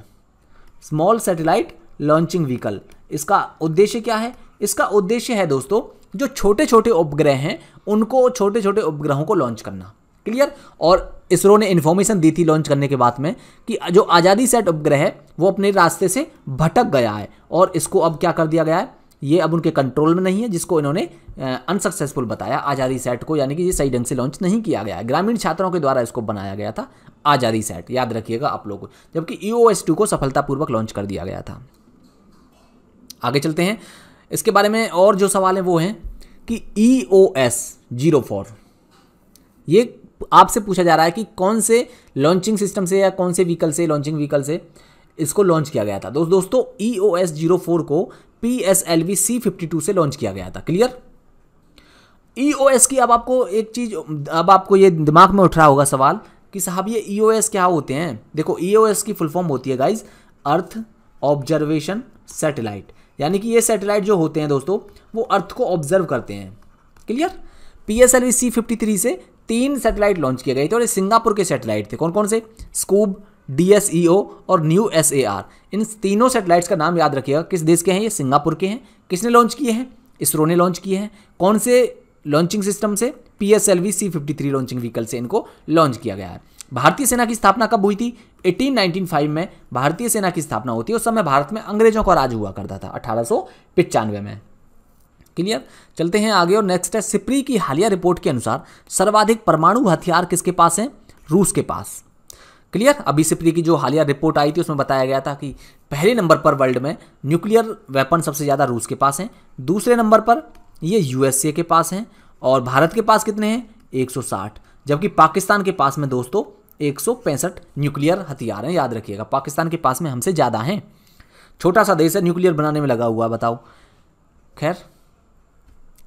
small satellite launching vehicle इसका उद्देश्य क्या है इसका उद्देश्य है दोस्तों जो छोटे छोटे उपग्रह हैं उनको छोटे छोटे उपग्रहों को लॉन्च करना क्लियर और इसरो ने इन्फॉर्मेशन दी थी लॉन्च करने के बाद में कि जो आज़ादी सेट उपग्रह है वो अपने रास्ते से भटक गया है और इसको अब क्या कर दिया गया है ये अब उनके कंट्रोल में नहीं है जिसको इन्होंने अनसक्सेसफुल बताया आज़ादी सेट को यानी कि ये सही ढंग से लॉन्च नहीं किया गया है ग्रामीण छात्रों के द्वारा इसको बनाया गया था आज़ादी सेट याद रखिएगा आप लोग जबकि ई e टू को सफलतापूर्वक लॉन्च कर दिया गया था आगे चलते हैं इसके बारे में और जो सवाल हैं वो हैं कि E O S zero four ये आपसे पूछा जा रहा है कि कौन से लॉन्चिंग सिस्टम से या कौन से व्हीकल से लॉन्चिंग व्हीकल से इसको लॉन्च किया गया था दोस्त दोस्तों E O S zero four को P S L V C fifty two से लॉन्च किया गया था क्लियर ई ओ एस की अब आपको एक चीज़ अब आपको ये दिमाग में उठ रहा होगा सवाल कि साहब ये ई ओ एस क्या होते हैं देखो ई ओ एस की फुल फॉर्म होती है गाइज अर्थ ऑब्जर्वेशन सैटेलाइट यानी कि ये सैटेलाइट जो होते हैं दोस्तों वो अर्थ को ऑब्जर्व करते हैं clear P S L V C fifty three से तीन सैटेलाइट लॉन्च किए गए थे और ये सिंगापुर के सैटेलाइट थे कौन कौन से स्कूब डी e और न्यू एस इन तीनों सैटेलाइट्स का नाम याद रखिएगा किस देश के हैं ये सिंगापुर के हैं किसने लॉन्च किए हैं इसरो ने लॉन्च किए हैं कौन से लॉन्चिंग सिस्टम से P S L V C fifty three launching vehicle से इनको लॉन्च किया गया है भारतीय सेना की स्थापना कब हुई थी 1895 में भारतीय सेना की स्थापना होती है उस समय भारत में अंग्रेजों का राज हुआ करता था अठारह में क्लियर चलते हैं आगे और नेक्स्ट है सिपरी की हालिया रिपोर्ट के अनुसार सर्वाधिक परमाणु हथियार किसके पास हैं रूस के पास क्लियर अभी सिपरी की जो हालिया रिपोर्ट आई थी उसमें बताया गया था कि पहले नंबर पर वर्ल्ड में न्यूक्लियर वेपन सबसे ज़्यादा रूस के पास हैं दूसरे नंबर पर ये यूएसए के पास हैं और भारत के पास कितने हैं 160 जबकि पाकिस्तान के पास में दोस्तों एक न्यूक्लियर हथियार हैं याद रखिएगा पाकिस्तान के पास में हमसे ज़्यादा हैं छोटा सा देश है न्यूक्लियर बनाने में लगा हुआ बताओ खैर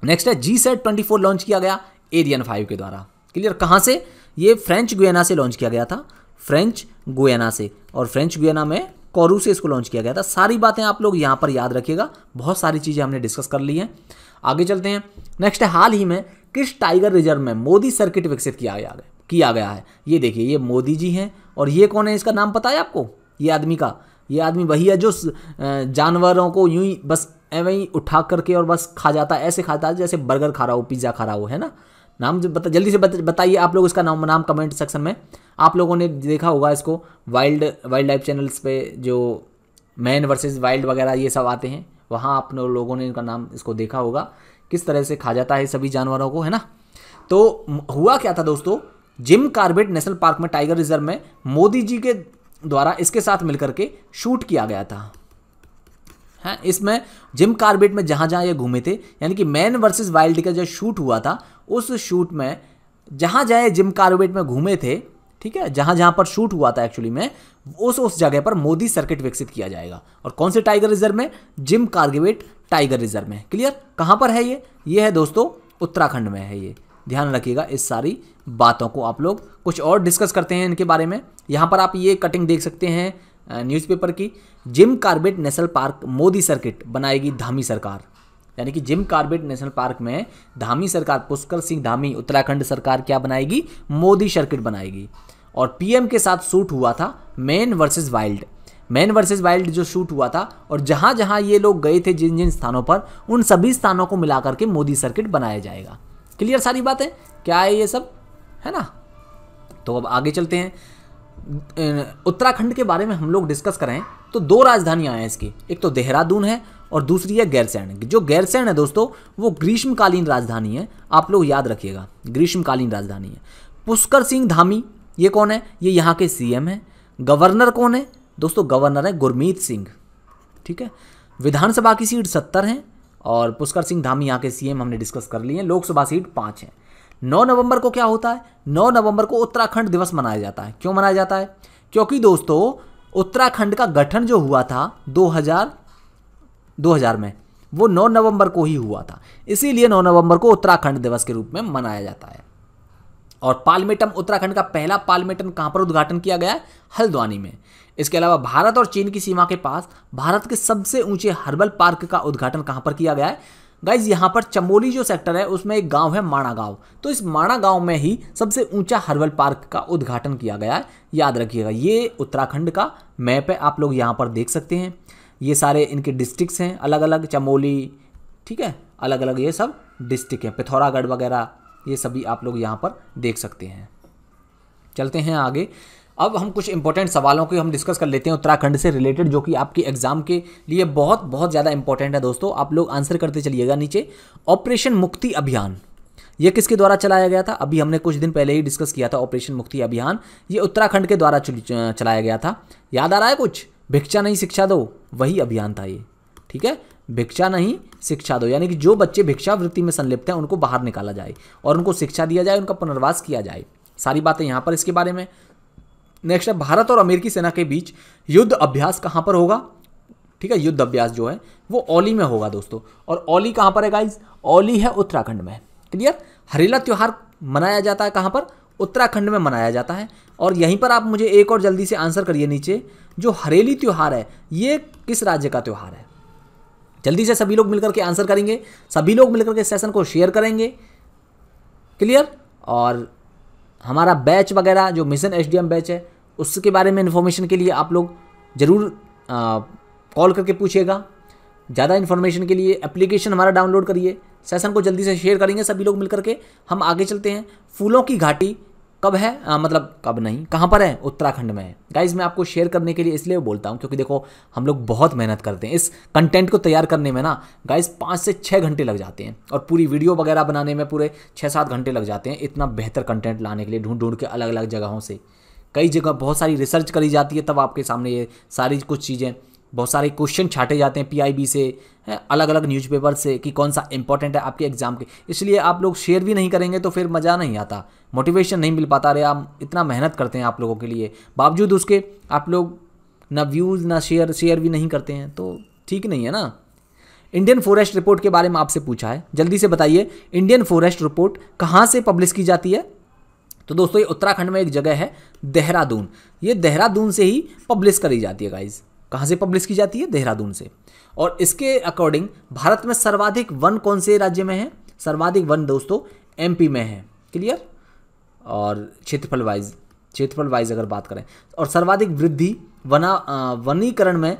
नेक्स्ट है G sat twenty four launch किया गया एरियन फाइव के द्वारा क्लियर कहाँ से ये फ्रेंच गुयाना से लॉन्च किया गया था फ्रेंच गुयाना से और फ्रेंच गुयाना में कौरू से इसको लॉन्च किया गया था सारी बातें आप लोग यहाँ पर याद रखिएगा बहुत सारी चीज़ें हमने डिस्कस कर ली हैं आगे चलते हैं नेक्स्ट है हाल ही में किस टाइगर रिजर्व में मोदी सर्किट विकसित किया गया किया गया है ये देखिए ये मोदी जी हैं और ये कौन है इसका नाम पता है आपको ये आदमी का ये आदमी वही है जो जानवरों को यूं ही बस एवं ही उठा करके और बस खा जाता है ऐसे खाता है जैसे बर्गर खा रहा हो पिज़्ज़ा खा रहा हो है ना नाम जो बता जल्दी से बताइए आप लोग इसका नाम नाम कमेंट सेक्शन में आप लोगों ने देखा होगा इसको वाइल्ड वाइल्ड लाइफ चैनल्स पे जो मैन वर्सेस वाइल्ड वगैरह ये सब आते हैं वहाँ आप लोगों ने इनका नाम इसको देखा होगा किस तरह से खा जाता है सभी जानवरों को है ना तो हुआ क्या था दोस्तों जिम कार्बेट नेशनल पार्क में टाइगर रिजर्व में मोदी जी के द्वारा इसके साथ मिलकर के शूट किया गया था हैं इसमें जिम कार्बेट में जहाँ जहाँ ये घूमे थे यानी कि मैन वर्सेस वाइल्ड का जो शूट हुआ था उस शूट में जहाँ जहाँ जिम कार्बेट में घूमे थे ठीक है जहाँ जहाँ पर शूट हुआ था एक्चुअली में उस उस जगह पर मोदी सर्किट विकसित किया जाएगा और कौन से टाइगर रिजर्व में जिम कार्गेवेट टाइगर रिजर्व में क्लियर कहाँ पर है ये ये है दोस्तों उत्तराखंड में है ये ध्यान रखिएगा इस सारी बातों को आप लोग कुछ और डिस्कस करते हैं इनके बारे में यहाँ पर आप ये कटिंग देख सकते हैं न्यूज़पेपर की Jim Corbett national park Modi circuit बनाएगी धामी सरकार यानी कि जिम कार्बेट नेशनल पार्क में धामी सरकार पुष्कर सिंह धामी उत्तराखंड सरकार क्या बनाएगी मोदी सर्किट बनाएगी और पीएम के साथ शूट हुआ था man versus wild man versus wild जो शूट हुआ था और जहां जहां ये लोग गए थे जिन जिन स्थानों पर उन सभी स्थानों को मिलाकर के मोदी सर्किट बनाया जाएगा क्लियर सारी बातें क्या है ये सब है ना तो अब आगे चलते हैं उत्तराखंड के बारे में हम लोग डिस्कस करें तो दो राजधानियाँ हैं इसकी एक तो देहरादून है और दूसरी है गैरसैन जो गैरसैन है दोस्तों वो ग्रीष्मकालीन राजधानी है आप लोग याद रखिएगा ग्रीष्मकालीन राजधानी है पुष्कर सिंह धामी ये कौन है ये यहाँ के एम है गवर्नर कौन है दोस्तों गवर्नर है गुरमीत सिंह ठीक है विधानसभा की सीट सत्तर हैं और पुष्कर सिंह धामी यहाँ के सीएम हमने डिस्कस कर लिए हैं लोकसभा सीट पाँच हैं नौ नवंबर को क्या होता है नौ नवंबर को उत्तराखंड दिवस मनाया जाता है क्यों मनाया जाता है क्योंकि दोस्तों उत्तराखंड का गठन जो हुआ था 2000 2000 में वो 9 नवंबर को ही हुआ था इसीलिए 9 नवंबर को उत्तराखंड दिवस के रूप में मनाया जाता है और पालमेटम उत्तराखंड का पहला पालमेटम कहां पर उद्घाटन किया गया हल्द्वानी में इसके अलावा भारत और चीन की सीमा के पास भारत के सबसे ऊंचे हर्बल पार्क का उद्घाटन कहां पर किया गया है गाइज यहाँ पर चमोली जो सेक्टर है उसमें एक गांव है माणा गांव तो इस माणा गांव में ही सबसे ऊंचा हर्बल पार्क का उद्घाटन किया गया है याद रखिएगा ये उत्तराखंड का मैप है आप लोग यहाँ पर देख सकते हैं ये सारे इनके डिस्ट्रिक्स हैं अलग अलग चमोली ठीक है अलग अलग ये सब डिस्ट्रिक्ट हैं पिथौरागढ़ वगैरह ये सभी आप लोग यहाँ पर देख सकते हैं चलते हैं आगे अब हम कुछ इंपॉर्टेंट सवालों को हम डिस्कस कर लेते हैं उत्तराखंड से रिलेटेड जो कि आपके एग्जाम के लिए बहुत बहुत ज़्यादा इंपॉर्टेंट है दोस्तों आप लोग आंसर करते चलिएगा नीचे ऑपरेशन मुक्ति अभियान ये किसके द्वारा चलाया गया था अभी हमने कुछ दिन पहले ही डिस्कस किया था ऑपरेशन मुक्ति अभियान ये उत्तराखंड के द्वारा चलाया गया था याद आ रहा है कुछ भिक्षा नहीं शिक्षा दो वही अभियान था ये ठीक है भिक्षा नहीं शिक्षा दो यानी कि जो बच्चे भिक्षावृत्ति में संलिप्त हैं उनको बाहर निकाला जाए और उनको शिक्षा दिया जाए उनका पुनर्वास किया जाए सारी बातें यहाँ पर इसके बारे में नेक्स्ट है भारत और अमेरिकी सेना के बीच युद्ध अभ्यास कहाँ पर होगा ठीक है युद्ध अभ्यास जो है वो ओली में होगा दोस्तों और ओली कहाँ पर है गाइज ओली है उत्तराखंड में क्लियर हरेला त्यौहार मनाया जाता है कहाँ पर उत्तराखंड में मनाया जाता है और यहीं पर आप मुझे एक और जल्दी से आंसर करिए नीचे जो हरेली त्यौहार है ये किस राज्य का त्यौहार है जल्दी से सभी लोग मिलकर के आंसर करेंगे सभी लोग मिलकर के सेशन को शेयर करेंगे क्लियर और हमारा बैच वगैरह जो मिशन एच बैच है उसके बारे में इन्फॉर्मेशन के लिए आप लोग ज़रूर कॉल करके पूछेगा ज़्यादा इन्फॉर्मेशन के लिए एप्लीकेशन हमारा डाउनलोड करिए सेशन को जल्दी से शेयर करेंगे सभी लोग मिलकर के हम आगे चलते हैं फूलों की घाटी कब है आ, मतलब कब नहीं कहाँ पर है उत्तराखंड में है गाइज मैं आपको शेयर करने के लिए इसलिए बोलता हूँ क्योंकि देखो हम लोग बहुत मेहनत करते हैं इस कंटेंट को तैयार करने में ना गाइज पाँच से छः घंटे लग जाते हैं और पूरी वीडियो वगैरह बनाने में पूरे छः सात घंटे लग जाते हैं इतना बेहतर कंटेंट लाने के लिए ढूंढ ढूंढ के अलग अलग जगहों से कई जगह बहुत सारी रिसर्च करी जाती है तब आपके सामने ये सारी कुछ चीज़ें बहुत सारे क्वेश्चन छाटे जाते हैं पीआईबी से अलग अलग न्यूज़पेपर से कि कौन सा इंपॉर्टेंट है आपके एग्ज़ाम के इसलिए आप लोग शेयर भी नहीं करेंगे तो फिर मज़ा नहीं आता मोटिवेशन नहीं मिल पाता रहे आप इतना मेहनत करते हैं आप लोगों के लिए बावजूद उसके आप लोग ना व्यूज़ ना शेयर शेयर भी नहीं करते हैं तो ठीक नहीं है ना इंडियन फॉरेस्ट रिपोर्ट के बारे में आपसे पूछा है जल्दी से बताइए इंडियन फॉरेस्ट रिपोर्ट कहाँ से पब्लिश की जाती है तो दोस्तों ये उत्तराखंड में एक जगह है देहरादून ये देहरादून से ही पब्लिश करी जाती है गाइज़ कहाँ से पब्लिश की जाती है देहरादून से और इसके अकॉर्डिंग भारत में सर्वाधिक वन कौन से राज्य में है सर्वाधिक वन दोस्तों एम में है क्लियर और क्षेत्रफल वाइज क्षेत्रफल वाइज अगर बात करें और सर्वाधिक वृद्धि वना वनीकरण में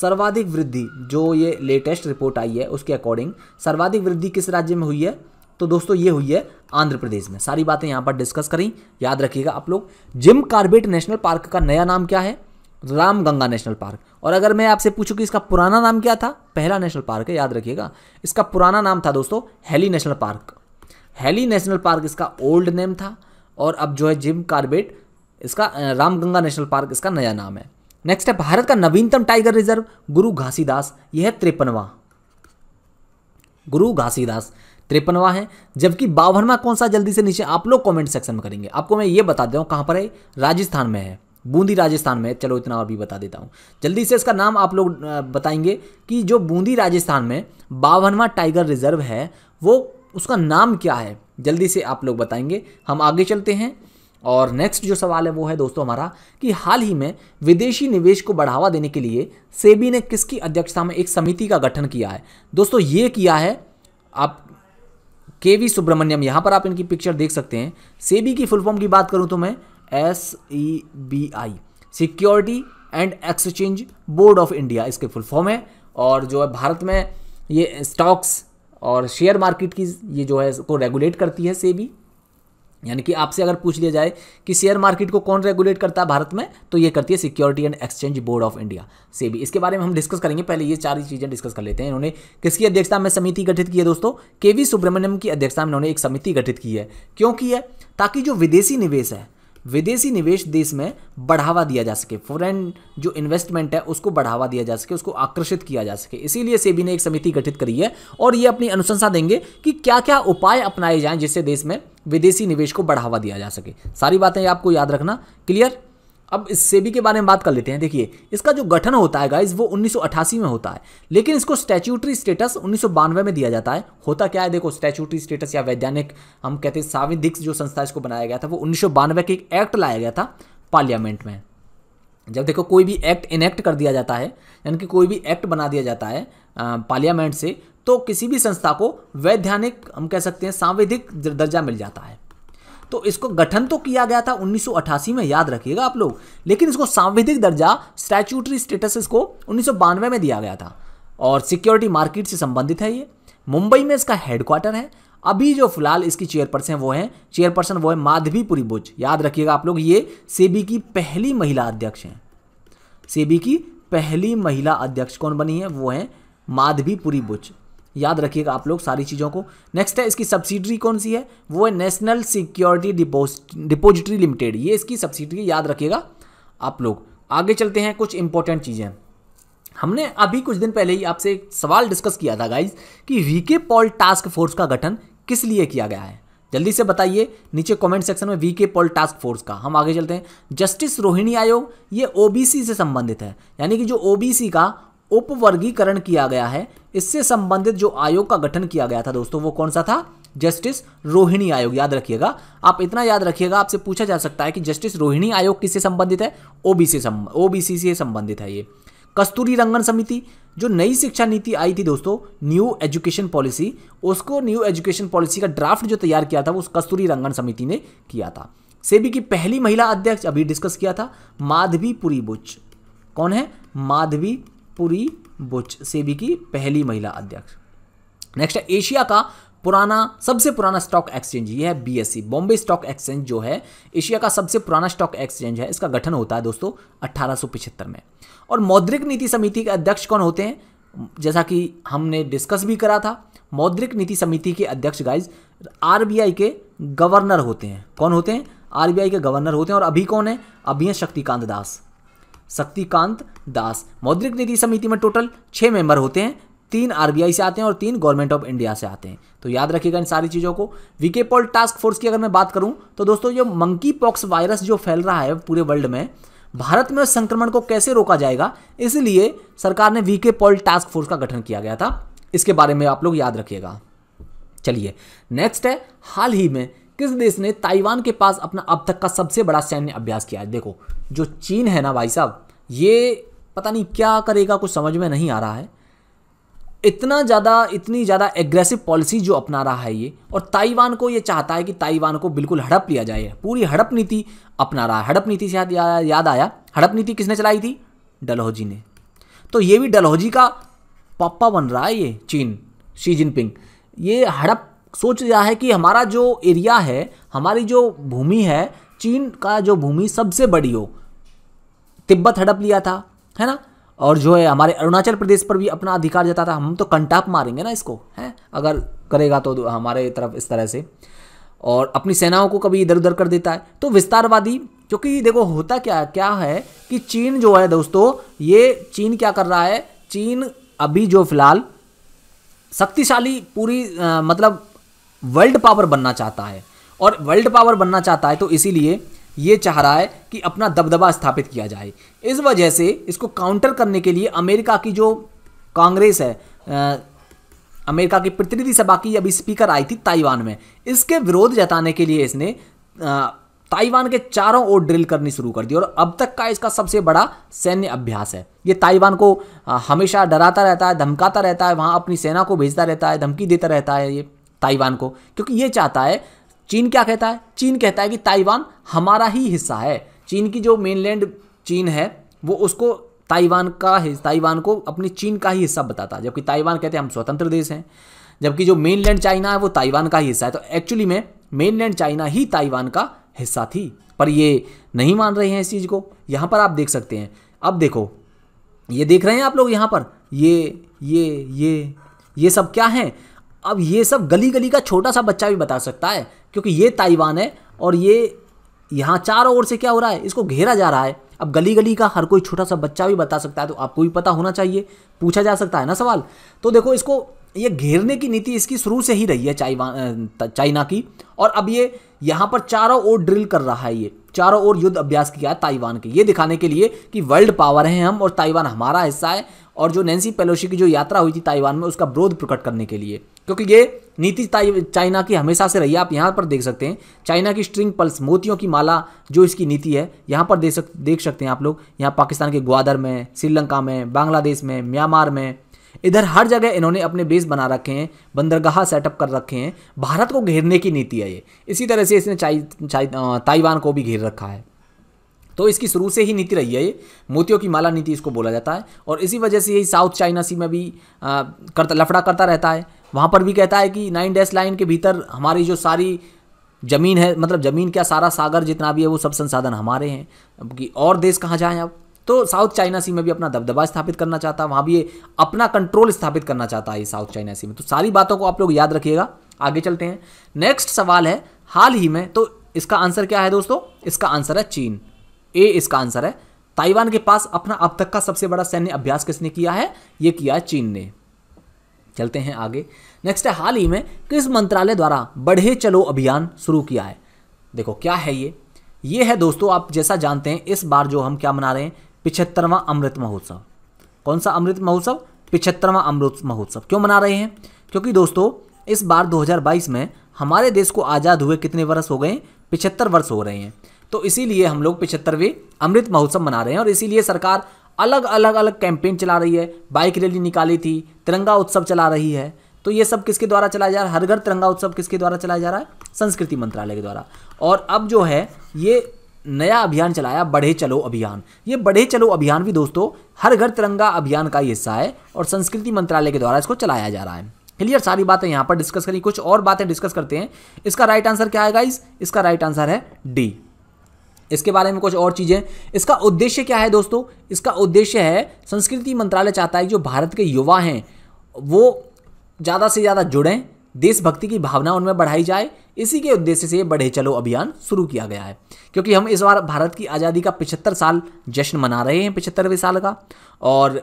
सर्वाधिक वृद्धि जो ये लेटेस्ट रिपोर्ट आई है उसके अकॉर्डिंग सर्वाधिक वृद्धि किस राज्य में हुई है तो दोस्तों ये हुई है आंध्र प्रदेश में सारी बातें यहाँ पर डिस्कस करें याद रखिएगा आप लोग जिम कार्बेट नेशनल पार्क का नया नाम क्या है रामगंगा नेशनल पार्क और अगर मैं आपसे पूछूं कि इसका पुराना नाम क्या था पहला नेशनल पार्क है याद रखिएगा इसका पुराना नाम था दोस्तों Hailey national park Hailey national park इसका ओल्ड नेम था और अब जो है जिम कार्बेट इसका रामगंगा नेशनल पार्क इसका नया नाम है नेक्स्ट है भारत का नवीनतम टाइगर रिजर्व गुरु घासीदास यह है त्रिपनवा गुरु घासीदास त्रिपनवा है जबकि बावनवा कौन सा जल्दी से नीचे आप लोग कमेंट सेक्शन में करेंगे आपको मैं ये बता दूँ कहाँ पर है राजस्थान में है बूंदी राजस्थान में चलो इतना और भी बता देता हूँ जल्दी से इसका नाम आप लोग बताएंगे कि जो बूंदी राजस्थान में बावनवा टाइगर रिजर्व है वो उसका नाम क्या है जल्दी से आप लोग बताएंगे हम आगे चलते हैं और नेक्स्ट जो सवाल है वो है दोस्तों हमारा कि हाल ही में विदेशी निवेश को बढ़ावा देने के लिए सेबी ने किसकी अध्यक्षता में एक समिति का गठन किया है दोस्तों ये किया है आप के वी सुब्रमण्यम यहाँ पर आप इनकी पिक्चर देख सकते हैं सेबी की फुल फॉर्म की बात करूँ तो मैं S E B I security and exchange board of India इसके फुल फॉर्म है और जो है भारत में ये स्टॉक्स और शेयर मार्केट की ये जो है इसको रेगुलेट करती है सेबी यानी कि आपसे अगर पूछ लिया जाए कि शेयर मार्केट को कौन रेगुलेट करता है भारत में तो ये करती है security and exchange board of India से भी इसके बारे में हम डिस्कस करेंगे पहले ये चार चीज़ें डिस्कस कर लेते हैं इन्होंने किसकी अध्यक्षता में समिति गठित की है दोस्तों के वी सुब्रमण्यम की अध्यक्षता में इन्होंने एक समिति गठित की है क्यों की है ताकि जो विदेशी निवेश है विदेशी निवेश देश में बढ़ावा दिया जा सके फॉरेन जो इन्वेस्टमेंट है उसको बढ़ावा दिया जा सके उसको आकर्षित किया जा सके इसीलिए सेबी ने एक समिति गठित करी है और ये अपनी अनुशंसा देंगे कि क्या क्या उपाय अपनाए जाएं जिससे देश में विदेशी निवेश को बढ़ावा दिया जा सके सारी बातें आपको याद रखना क्लियर अब इस सेबी के बारे में बात कर लेते हैं देखिए इसका जो गठन होता है गाइज वो 1988 में होता है लेकिन इसको स्टैच्यूटरी स्टेटस उन्नीस में दिया जाता है होता क्या है देखो स्टैच्यूटरी स्टेटस या वैज्ञानिक हम कहते हैं साविधिक जो संस्था इसको बनाया गया था वो उन्नीस के एक एक्ट लाया गया था पार्लियामेंट में जब देखो कोई भी एक्ट इनेक्ट कर दिया जाता है यानी कि कोई भी एक्ट बना दिया जाता है पार्लियामेंट से तो किसी भी संस्था को वैधानिक हम कह सकते हैं सांविधिक दर्जा मिल जाता है तो इसको गठन तो किया गया था 1988 में याद रखिएगा आप लोग लेकिन इसको सांविधिक दर्जा स्टैचूटरी स्टेटस इसको उन्नीस में दिया गया था और सिक्योरिटी मार्केट से संबंधित है ये मुंबई में इसका हेडक्वार्टर है अभी जो फिलहाल इसकी चेयरपर्सन वो हैं चेयरपर्सन वो है माधवीपुरी बुज याद रखिएगा आप लोग ये सेबी की पहली महिला अध्यक्ष हैं सेबी की पहली महिला अध्यक्ष कौन बनी है वो हैं माधवीपुरी बुज याद रखिएगा आप लोग सारी चीज़ों को नेक्स्ट है इसकी सब्सिडरी कौन सी है वो है नेशनल सिक्योरिटी डिपोजिटरी लिमिटेड ये इसकी सब्सिडरी याद रखिएगा आप लोग आगे चलते हैं कुछ इंपॉर्टेंट चीज़ें हमने अभी कुछ दिन पहले ही आपसे एक सवाल डिस्कस किया था गाइज कि वीके पॉल टास्क फोर्स का गठन किस लिए किया गया है जल्दी से बताइए नीचे कमेंट सेक्शन में वीके पॉल टास्क फोर्स का हम आगे चलते हैं जस्टिस रोहिणी आयोग ये ओबीसी से संबंधित है यानी कि जो ओबीसी का उपवर्गीकरण किया गया है इससे संबंधित जो आयोग का गठन किया गया था दोस्तों वो कौन सा था जस्टिस रोहिणी आयोग याद रखिएगा आप इतना याद रखिएगा आपसे पूछा जा सकता है कि जस्टिस रोहिणी आयोग किससे संबंधित है ओबीसी ओबीसी से संबंधित है ये कस्तूरी रंगन समिति जो नई शिक्षा नीति आई थी दोस्तों न्यू एजुकेशन पॉलिसी उसको न्यू एजुकेशन पॉलिसी का ड्राफ्ट जो तैयार किया था वो कस्तूरी रंगन समिति ने किया था सेबी की पहली महिला अध्यक्ष अभी डिस्कस किया था माधवी पुरी बुच कौन है माधवी पुरी बुच सेबी की पहली महिला अध्यक्ष नेक्स्ट है एशिया का पुराना सबसे पुराना स्टॉक एक्सचेंज ये है बीएससी बॉम्बे स्टॉक एक्सचेंज जो है एशिया का सबसे पुराना स्टॉक एक्सचेंज है इसका गठन होता है दोस्तों अट्ठारह में और मौद्रिक नीति समिति के अध्यक्ष कौन होते हैं जैसा कि हमने डिस्कस भी करा था मौद्रिक नीति समिति के अध्यक्ष गाइज आरबीआई के गवर्नर होते हैं कौन होते हैं आरबीआई के गवर्नर होते हैं और अभी कौन है अभी हैं शक्तिकांत दास शक्तिकांत दास मौद्रिक नीति समिति में टोटल छः मेंबर होते हैं तीन आरबीआई से आते हैं और तीन गवर्नमेंट ऑफ इंडिया से आते हैं तो याद रखिएगा इन सारी चीज़ों को वीके पॉल टास्क फोर्स की अगर मैं बात करूँ तो दोस्तों जो मंकी पॉक्स वायरस जो फैल रहा है पूरे वर्ल्ड में भारत में उस संक्रमण को कैसे रोका जाएगा इसलिए सरकार ने वीके पॉल टास्क फोर्स का गठन किया गया था इसके बारे में आप लोग याद रखिएगा चलिए नेक्स्ट है हाल ही में किस देश ने ताइवान के पास अपना अब तक का सबसे बड़ा सैन्य अभ्यास किया है देखो जो चीन है ना भाई साहब ये पता नहीं क्या करेगा कुछ समझ में नहीं आ रहा है इतना ज़्यादा इतनी ज़्यादा एग्रेसिव पॉलिसी जो अपना रहा है ये और ताइवान को ये चाहता है कि ताइवान को बिल्कुल हड़प लिया जाए पूरी हड़प नीति अपना रहा है हड़प नीति से याद आया हड़प नीति किसने चलाई थी डलहौजी ने तो ये भी डलहौजी का पापा बन रहा है ये चीन शी जिनपिंग ये हड़प सोच लिया है कि हमारा जो एरिया है हमारी जो भूमि है चीन का जो भूमि सबसे बड़ी हो तिब्बत हड़प लिया था है ना और जो है हमारे अरुणाचल प्रदेश पर भी अपना अधिकार जता था हम तो कंटाप मारेंगे ना इसको है अगर करेगा तो हमारे तरफ इस तरह से और अपनी सेनाओं को कभी इधर उधर कर देता है तो विस्तारवादी क्योंकि देखो होता क्या क्या है कि चीन जो है दोस्तों ये चीन क्या कर रहा है चीन अभी जो फिलहाल शक्तिशाली पूरी आ, मतलब वर्ल्ड पावर बनना चाहता है और वर्ल्ड पावर बनना चाहता है तो इसीलिए ये चाह रहा है कि अपना दबदबा स्थापित किया जाए इस वजह से इसको काउंटर करने के लिए अमेरिका की जो कांग्रेस है आ, अमेरिका की प्रतिनिधि सभा की अभी स्पीकर आई थी ताइवान में इसके विरोध जताने के लिए इसने आ, ताइवान के चारों ओर ड्रिल करनी शुरू कर दी और अब तक का इसका सबसे बड़ा सैन्य अभ्यास है ये ताइवान को हमेशा डराता रहता है धमकाता रहता है वहाँ अपनी सेना को भेजता रहता है धमकी देता रहता है ये ताइवान को क्योंकि ये चाहता है चीन क्या कहता है चीन कहता है कि ताइवान हमारा ही हिस्सा है चीन की जो मेनलैंड चीन है वो उसको ताइवान का ताइवान को अपने चीन का ही हिस्सा बताता है जबकि ताइवान कहते हैं हम स्वतंत्र देश हैं जबकि जो मेनलैंड चाइना है वो ताइवान का ही हिस्सा है तो एक्चुअली में मेनलैंड चाइना ही ताइवान का हिस्सा थी पर ये नहीं मान रहे हैं इस चीज़ को यहाँ पर आप देख सकते हैं अब देखो ये देख रहे हैं आप लोग यहाँ पर ये ये ये ये सब क्या हैं अब ये सब गली गली का छोटा सा बच्चा भी बता सकता है क्योंकि ये ताइवान है और ये यहाँ चारों ओर से क्या हो रहा है इसको घेरा जा रहा है अब गली गली का हर कोई छोटा सा बच्चा भी बता सकता है तो आपको भी पता होना चाहिए पूछा जा सकता है ना सवाल तो देखो इसको ये घेरने की नीति इसकी शुरू से ही रही है चाइना की और अब ये यहाँ पर चारों ओर ड्रिल कर रहा है ये चारों ओर युद्ध अभ्यास किया है ताइवान के ये दिखाने के लिए कि वर्ल्ड पावर हैं हम और ताइवान हमारा हिस्सा है और जो नैन्सी पेलोशी की जो यात्रा हुई थी ताइवान में उसका विरोध प्रकट करने के लिए क्योंकि ये नीति चाइना की हमेशा से रही है आप यहाँ पर देख सकते हैं चाइना की स्ट्रिंग पल्स मोतियों की माला जो इसकी नीति है यहाँ पर देख सक देख सकते हैं आप लोग यहाँ पाकिस्तान के ग्वादर में श्रीलंका में बांग्लादेश में म्यांमार में इधर हर जगह इन्होंने अपने बेस बना रखे हैं बंदरगाह सेटअप कर रखे हैं भारत को घेरने की नीति है ये इसी तरह से इसने ताइवान को भी घेर रखा है तो इसकी शुरू से ही नीति रही है ये मोतियों की माला नीति इसको बोला जाता है और इसी वजह से यही साउथ चाइना सी में भी आ, करता लफड़ा करता रहता है वहाँ पर भी कहता है कि नाइन डैश लाइन के भीतर हमारी जो सारी ज़मीन है मतलब ज़मीन क्या सारा सागर जितना भी है वो सब संसाधन हमारे हैं कि और देश कहाँ जाएँ अब तो साउथ चाइना सी में भी अपना दबदबा स्थापित करना चाहता है वहां भी ये अपना कंट्रोल स्थापित करना चाहता है साउथ चाइना सी में तो सारी बातों को आप लोग याद रखिएगा आगे चलते हैं नेक्स्ट सवाल है हाल ही में तो इसका आंसर क्या है दोस्तों इसका आंसर है चीन ए इसका आंसर है ताइवान के पास अपना अब तक का सबसे बड़ा सैन्य अभ्यास किसने किया है ये किया है चीन ने चलते हैं आगे नेक्स्ट है हाल ही में किस मंत्रालय द्वारा बढ़े चलो अभियान शुरू किया है देखो क्या है ये ये है दोस्तों आप जैसा जानते हैं इस बार जो हम क्या मना रहे हैं पिछहत्तरवां अमृत महोत्सव कौन सा अमृत महोत्सव पिछहत्तरवां अमृत महोत्सव क्यों मना रहे हैं क्योंकि दोस्तों इस बार 2022 में हमारे देश को आज़ाद हुए कितने वर्ष हो गए पिछहत्तर वर्ष हो रहे हैं तो इसीलिए हम लोग पिछहत्तरवें अमृत महोत्सव मना रहे हैं और इसीलिए सरकार अलग अलग अलग कैंपेन चला रही है बाइक रैली निकाली थी तिरंगा उत्सव चला रही है तो ये सब किसके द्वारा चलाया जा रहा है हर घर तिरंगा उत्सव किसके द्वारा चलाया जा रहा है संस्कृति मंत्रालय के द्वारा और अब जो है ये नया अभियान चलाया बढ़े चलो अभियान ये बढ़े चलो अभियान भी दोस्तों हर घर तिरंगा अभियान का हिस्सा है और संस्कृति मंत्रालय के द्वारा इसको चलाया जा रहा है क्लियर सारी बातें यहाँ पर डिस्कस करी कुछ और बातें डिस्कस करते हैं इसका राइट आंसर क्या है गाइस इसका राइट आंसर है डी इसके बारे में कुछ और चीज़ें इसका उद्देश्य क्या है दोस्तों इसका उद्देश्य है संस्कृति मंत्रालय चाहता है जो भारत के युवा हैं वो ज़्यादा से ज़्यादा जुड़ें देशभक्ति की भावना उनमें बढ़ाई जाए इसी के उद्देश्य से बढ़े चलो अभियान शुरू किया गया है क्योंकि हम इस बार भारत की आज़ादी का पिछहत्तर साल जश्न मना रहे हैं पिछहत्तरवें साल का और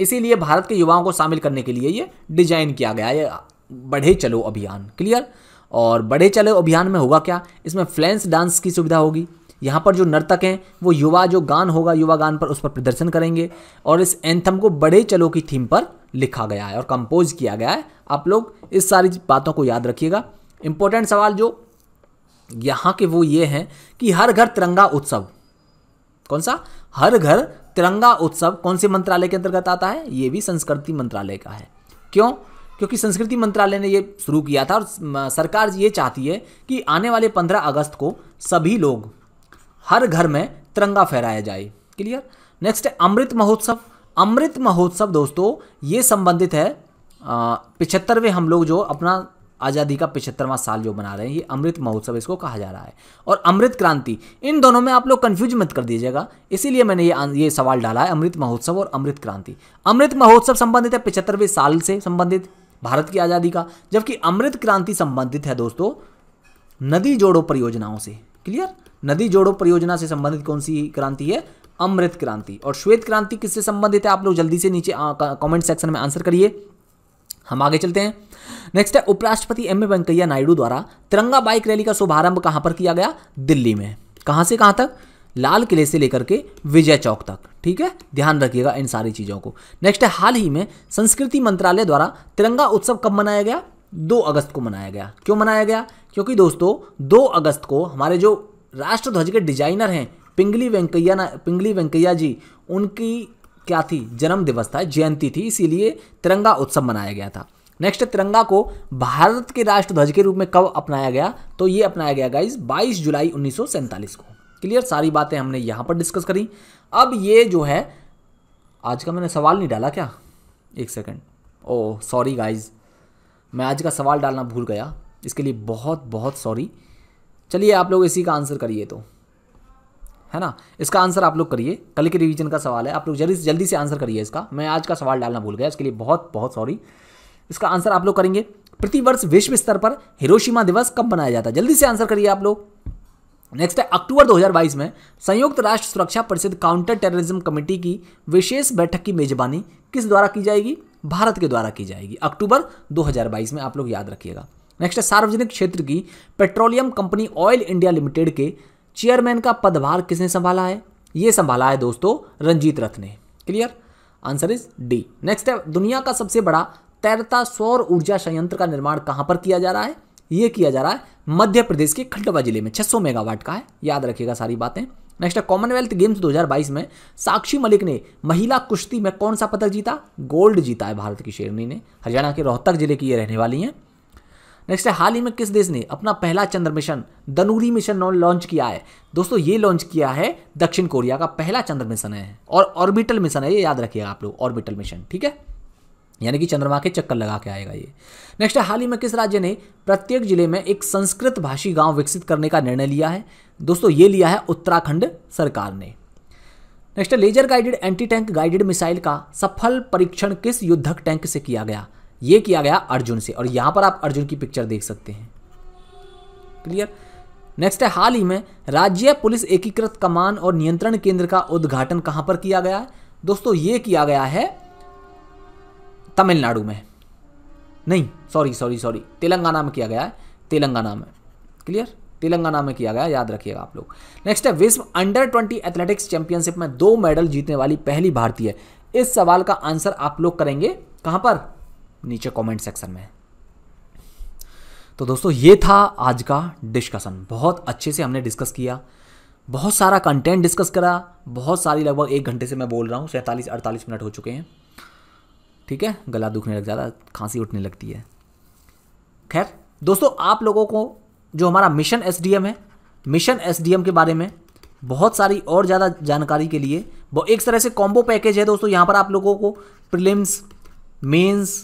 इसीलिए भारत के युवाओं को शामिल करने के लिए ये डिजाइन किया गया है बढ़े चलो अभियान क्लियर और बढ़े चलो अभियान में होगा क्या इसमें फ्लैंस डांस की सुविधा होगी यहाँ पर जो नर्तक हैं वो युवा जो गान होगा युवा गान पर उस पर प्रदर्शन करेंगे और इस एंथम को बड़े चलो की थीम पर लिखा गया है और कंपोज किया गया है आप लोग इस सारी बातों को याद रखिएगा इम्पोर्टेंट सवाल जो यहाँ के वो ये हैं कि हर घर तिरंगा उत्सव कौन सा हर घर तिरंगा उत्सव कौन से मंत्रालय के अंतर्गत आता है ये भी संस्कृति मंत्रालय का है क्यों क्योंकि संस्कृति मंत्रालय ने ये शुरू किया था और सरकार ये चाहती है कि आने वाले पंद्रह अगस्त को सभी लोग हर घर में तिरंगा फहराया जाए क्लियर नेक्स्ट है अमृत महोत्सव अमृत महोत्सव दोस्तों ये संबंधित है पिछहत्तरवें हम लोग जो अपना आज़ादी का पिछहत्तरवां साल जो बना रहे हैं ये अमृत महोत्सव इसको कहा जा रहा है और अमृत क्रांति इन दोनों में आप लोग कन्फ्यूज मत कर दीजिएगा इसीलिए मैंने ये ये सवाल डाला है अमृत महोत्सव और अमृत क्रांति अमृत महोत्सव संबंधित है पिछहत्तरवें साल से संबंधित भारत की आज़ादी का जबकि अमृत क्रांति संबंधित है दोस्तों नदी जोड़ो परियोजनाओं से क्लियर नदी जोड़ो परियोजना से संबंधित कौन सी क्रांति है अमृत क्रांति और श्वेत क्रांति किससे संबंधित है आप लोग जल्दी से नीचे कमेंट सेक्शन में आंसर करिए हम आगे चलते हैं नेक्स्ट है उपराष्ट्रपति एम ए वेंकैया नायडू द्वारा तिरंगा बाइक रैली का शुभारंभ कहां पर किया गया दिल्ली में कहां से कहां तक लाल किले से लेकर के विजय चौक तक ठीक है ध्यान रखिएगा इन सारी चीज़ों को नेक्स्ट है हाल ही में संस्कृति मंत्रालय द्वारा तिरंगा उत्सव कब मनाया गया दो अगस्त को मनाया गया क्यों मनाया गया क्योंकि दोस्तों दो अगस्त को हमारे जो राष्ट्रध्वज के डिजाइनर हैं पिंगली वेंकैया ना पिंगली वेंकैया जी उनकी क्या थी जन्म दिवस था जयंती थी इसीलिए तिरंगा उत्सव मनाया गया था नेक्स्ट तिरंगा को भारत के राष्ट्रध्वज के रूप में कब अपनाया गया तो ये अपनाया गया गाइज 22 जुलाई उन्नीस को क्लियर सारी बातें हमने यहाँ पर डिस्कस करी अब ये जो है आज का मैंने सवाल नहीं डाला क्या एक सेकेंड ओह सॉरी गाइज मैं आज का सवाल डालना भूल गया इसके लिए बहुत बहुत सॉरी चलिए आप लोग इसी का आंसर करिए तो है ना इसका आंसर आप लोग करिए कल के रिवीजन का सवाल है आप लोग जल्दी जल्दी से आंसर करिए इसका मैं आज का सवाल डालना भूल गया इसके लिए बहुत बहुत सॉरी इसका आंसर आप लोग करेंगे प्रतिवर्ष विश्व स्तर पर हिरोशिमा दिवस कब मनाया जाता है जल्दी से आंसर करिए आप लोग नेक्स्ट है अक्टूबर 2022 में संयुक्त राष्ट्र सुरक्षा परिषद काउंटर टेररिज्म कमेटी की विशेष बैठक की मेजबानी किस द्वारा की जाएगी भारत के द्वारा की जाएगी अक्टूबर 2022 में आप लोग याद रखिएगा नेक्स्ट है सार्वजनिक क्षेत्र की petroleum company oil India limited के चेयरमैन का पदभार किसने संभाला है ये संभाला है दोस्तों रंजीत रथ ने clear answer is D next है दुनिया का सबसे बड़ा तैरता सौर ऊर्जा संयंत्र का निर्माण कहाँ पर किया जा रहा है ये किया जा रहा है मध्य प्रदेश के खंडवा जिले में 600 मेगावाट का है याद रखिएगा सारी बातें नेक्स्ट है कॉमनवेल्थ गेम्स 2022 में साक्षी मलिक ने महिला कुश्ती में कौन सा पदक जीता गोल्ड जीता है भारत की शेरनी ने हरियाणा के रोहतक जिले की ये रहने वाली हैं नेक्स्ट है हाल ही में किस देश ने अपना पहला चंद्र मिशन दनूरी मिशन लॉन्च किया है दोस्तों ये लॉन्च किया है दक्षिण कोरिया का पहला चंद्र मिशन है और ऑर्बिटल मिशन है ये याद रखिएगा आप लोग ऑर्बिटल मिशन ठीक है यानी कि चंद्रमा के चक्कर लगा के आएगा ये नेक्स्ट है हाल ही में किस राज्य ने प्रत्येक जिले में एक संस्कृत भाषी गांव विकसित करने का निर्णय लिया है दोस्तों ये लिया है उत्तराखंड सरकार ने नेक्स्ट है laser guided anti tank guided missile का सफल परीक्षण किस युद्धक टैंक से किया गया ये किया गया अर्जुन से और यहां पर आप अर्जुन की पिक्चर देख सकते हैं क्लियर नेक्स्ट है हाल ही में राज्य पुलिस एकीकृत कमान और नियंत्रण केंद्र का उद्घाटन कहां पर किया गया है दोस्तों ये किया गया है तमिलनाडु में नहीं सॉरी सॉरी सॉरी तेलंगाना में किया गया है तेलंगाना में क्लियर तेलंगाना में किया गया याद रखिएगा आप लोग नेक्स्ट है विश्व अंडर ट्वेंटी एथलेटिक्स चैंपियनशिप में दो मेडल जीतने वाली पहली भारतीय इस सवाल का आंसर आप लोग करेंगे कहां पर नीचे कमेंट सेक्शन में तो दोस्तों ये था आज का डिस्कशन बहुत अच्छे से हमने डिस्कस किया बहुत सारा कंटेंट डिस्कस करा बहुत सारी लगभग एक घंटे से मैं बोल रहा हूँ सैंतालीस अड़तालीस मिनट हो चुके हैं ठीक है गला दुखने लग जाता खांसी उठने लगती है खैर दोस्तों आप लोगों को जो हमारा मिशन एस है मिशन एस के बारे में बहुत सारी और ज़्यादा जानकारी के लिए वो एक तरह से कॉम्बो पैकेज है दोस्तों यहाँ पर आप लोगों को प्रिलिम्स मेंस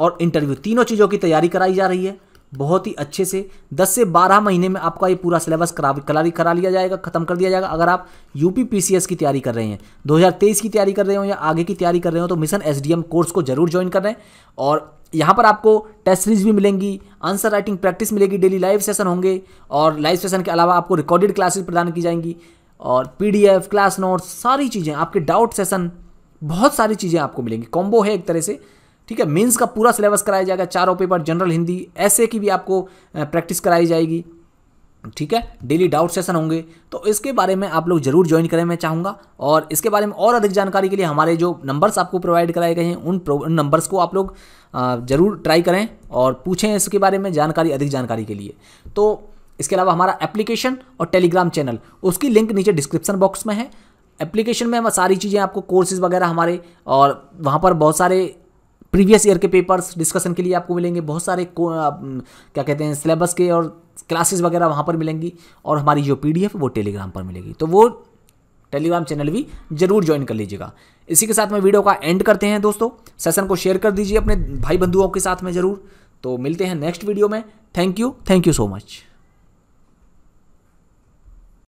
और इंटरव्यू तीनों चीज़ों की तैयारी कराई जा रही है बहुत ही अच्छे से 10 से 12 महीने में आपका ये पूरा सिलेबस करा करा करा लिया जाएगा खत्म कर दिया जाएगा अगर आप यू पी की तैयारी कर रहे हैं 2023 की तैयारी कर रहे हो या आगे की तैयारी कर रहे हो तो मिशन एस कोर्स को जरूर ज्वाइन कर रहे हैं और यहाँ पर आपको टेस्ट सीरीज भी मिलेंगी आंसर राइटिंग प्रैक्टिस मिलेगी डेली लाइव सेशन होंगे और लाइव सेशन के अलावा आपको रिकॉर्डेड क्लासेस प्रदान की जाएंगी और पी क्लास नोट्स सारी चीज़ें आपके डाउट सेशन बहुत सारी चीज़ें आपको मिलेंगी कॉम्बो है एक तरह से ठीक है मेंस का पूरा सिलेबस कराया जाएगा चारों पेपर जनरल हिंदी ऐसे की भी आपको प्रैक्टिस कराई जाएगी ठीक है डेली डाउट सेशन होंगे तो इसके बारे में आप लोग जरूर ज्वाइन करें मैं चाहूँगा और इसके बारे में और अधिक जानकारी के लिए हमारे जो नंबर्स आपको प्रोवाइड कराए गए हैं उन नंबर्स को आप लोग ज़रूर ट्राई करें और पूछें इसके बारे में जानकारी अधिक जानकारी के लिए तो इसके अलावा हमारा एप्लीकेशन और टेलीग्राम चैनल उसकी लिंक नीचे डिस्क्रिप्शन बॉक्स में है एप्लीकेशन में हम सारी चीज़ें आपको कोर्सेज़ वगैरह हमारे और वहाँ पर बहुत सारे प्रीवियस ईयर के पेपर्स डिस्कशन के लिए आपको मिलेंगे बहुत सारे क्या कहते हैं सिलेबस के और क्लासेस वगैरह वहाँ पर मिलेंगी और हमारी जो पी वो टेलीग्राम पर मिलेगी तो वो टेलीग्राम चैनल भी जरूर ज्वाइन कर लीजिएगा इसी के साथ में वीडियो का एंड करते हैं दोस्तों सेशन को शेयर कर दीजिए अपने भाई बंधुओं के साथ में ज़रूर तो मिलते हैं नेक्स्ट वीडियो में thank you thank you so much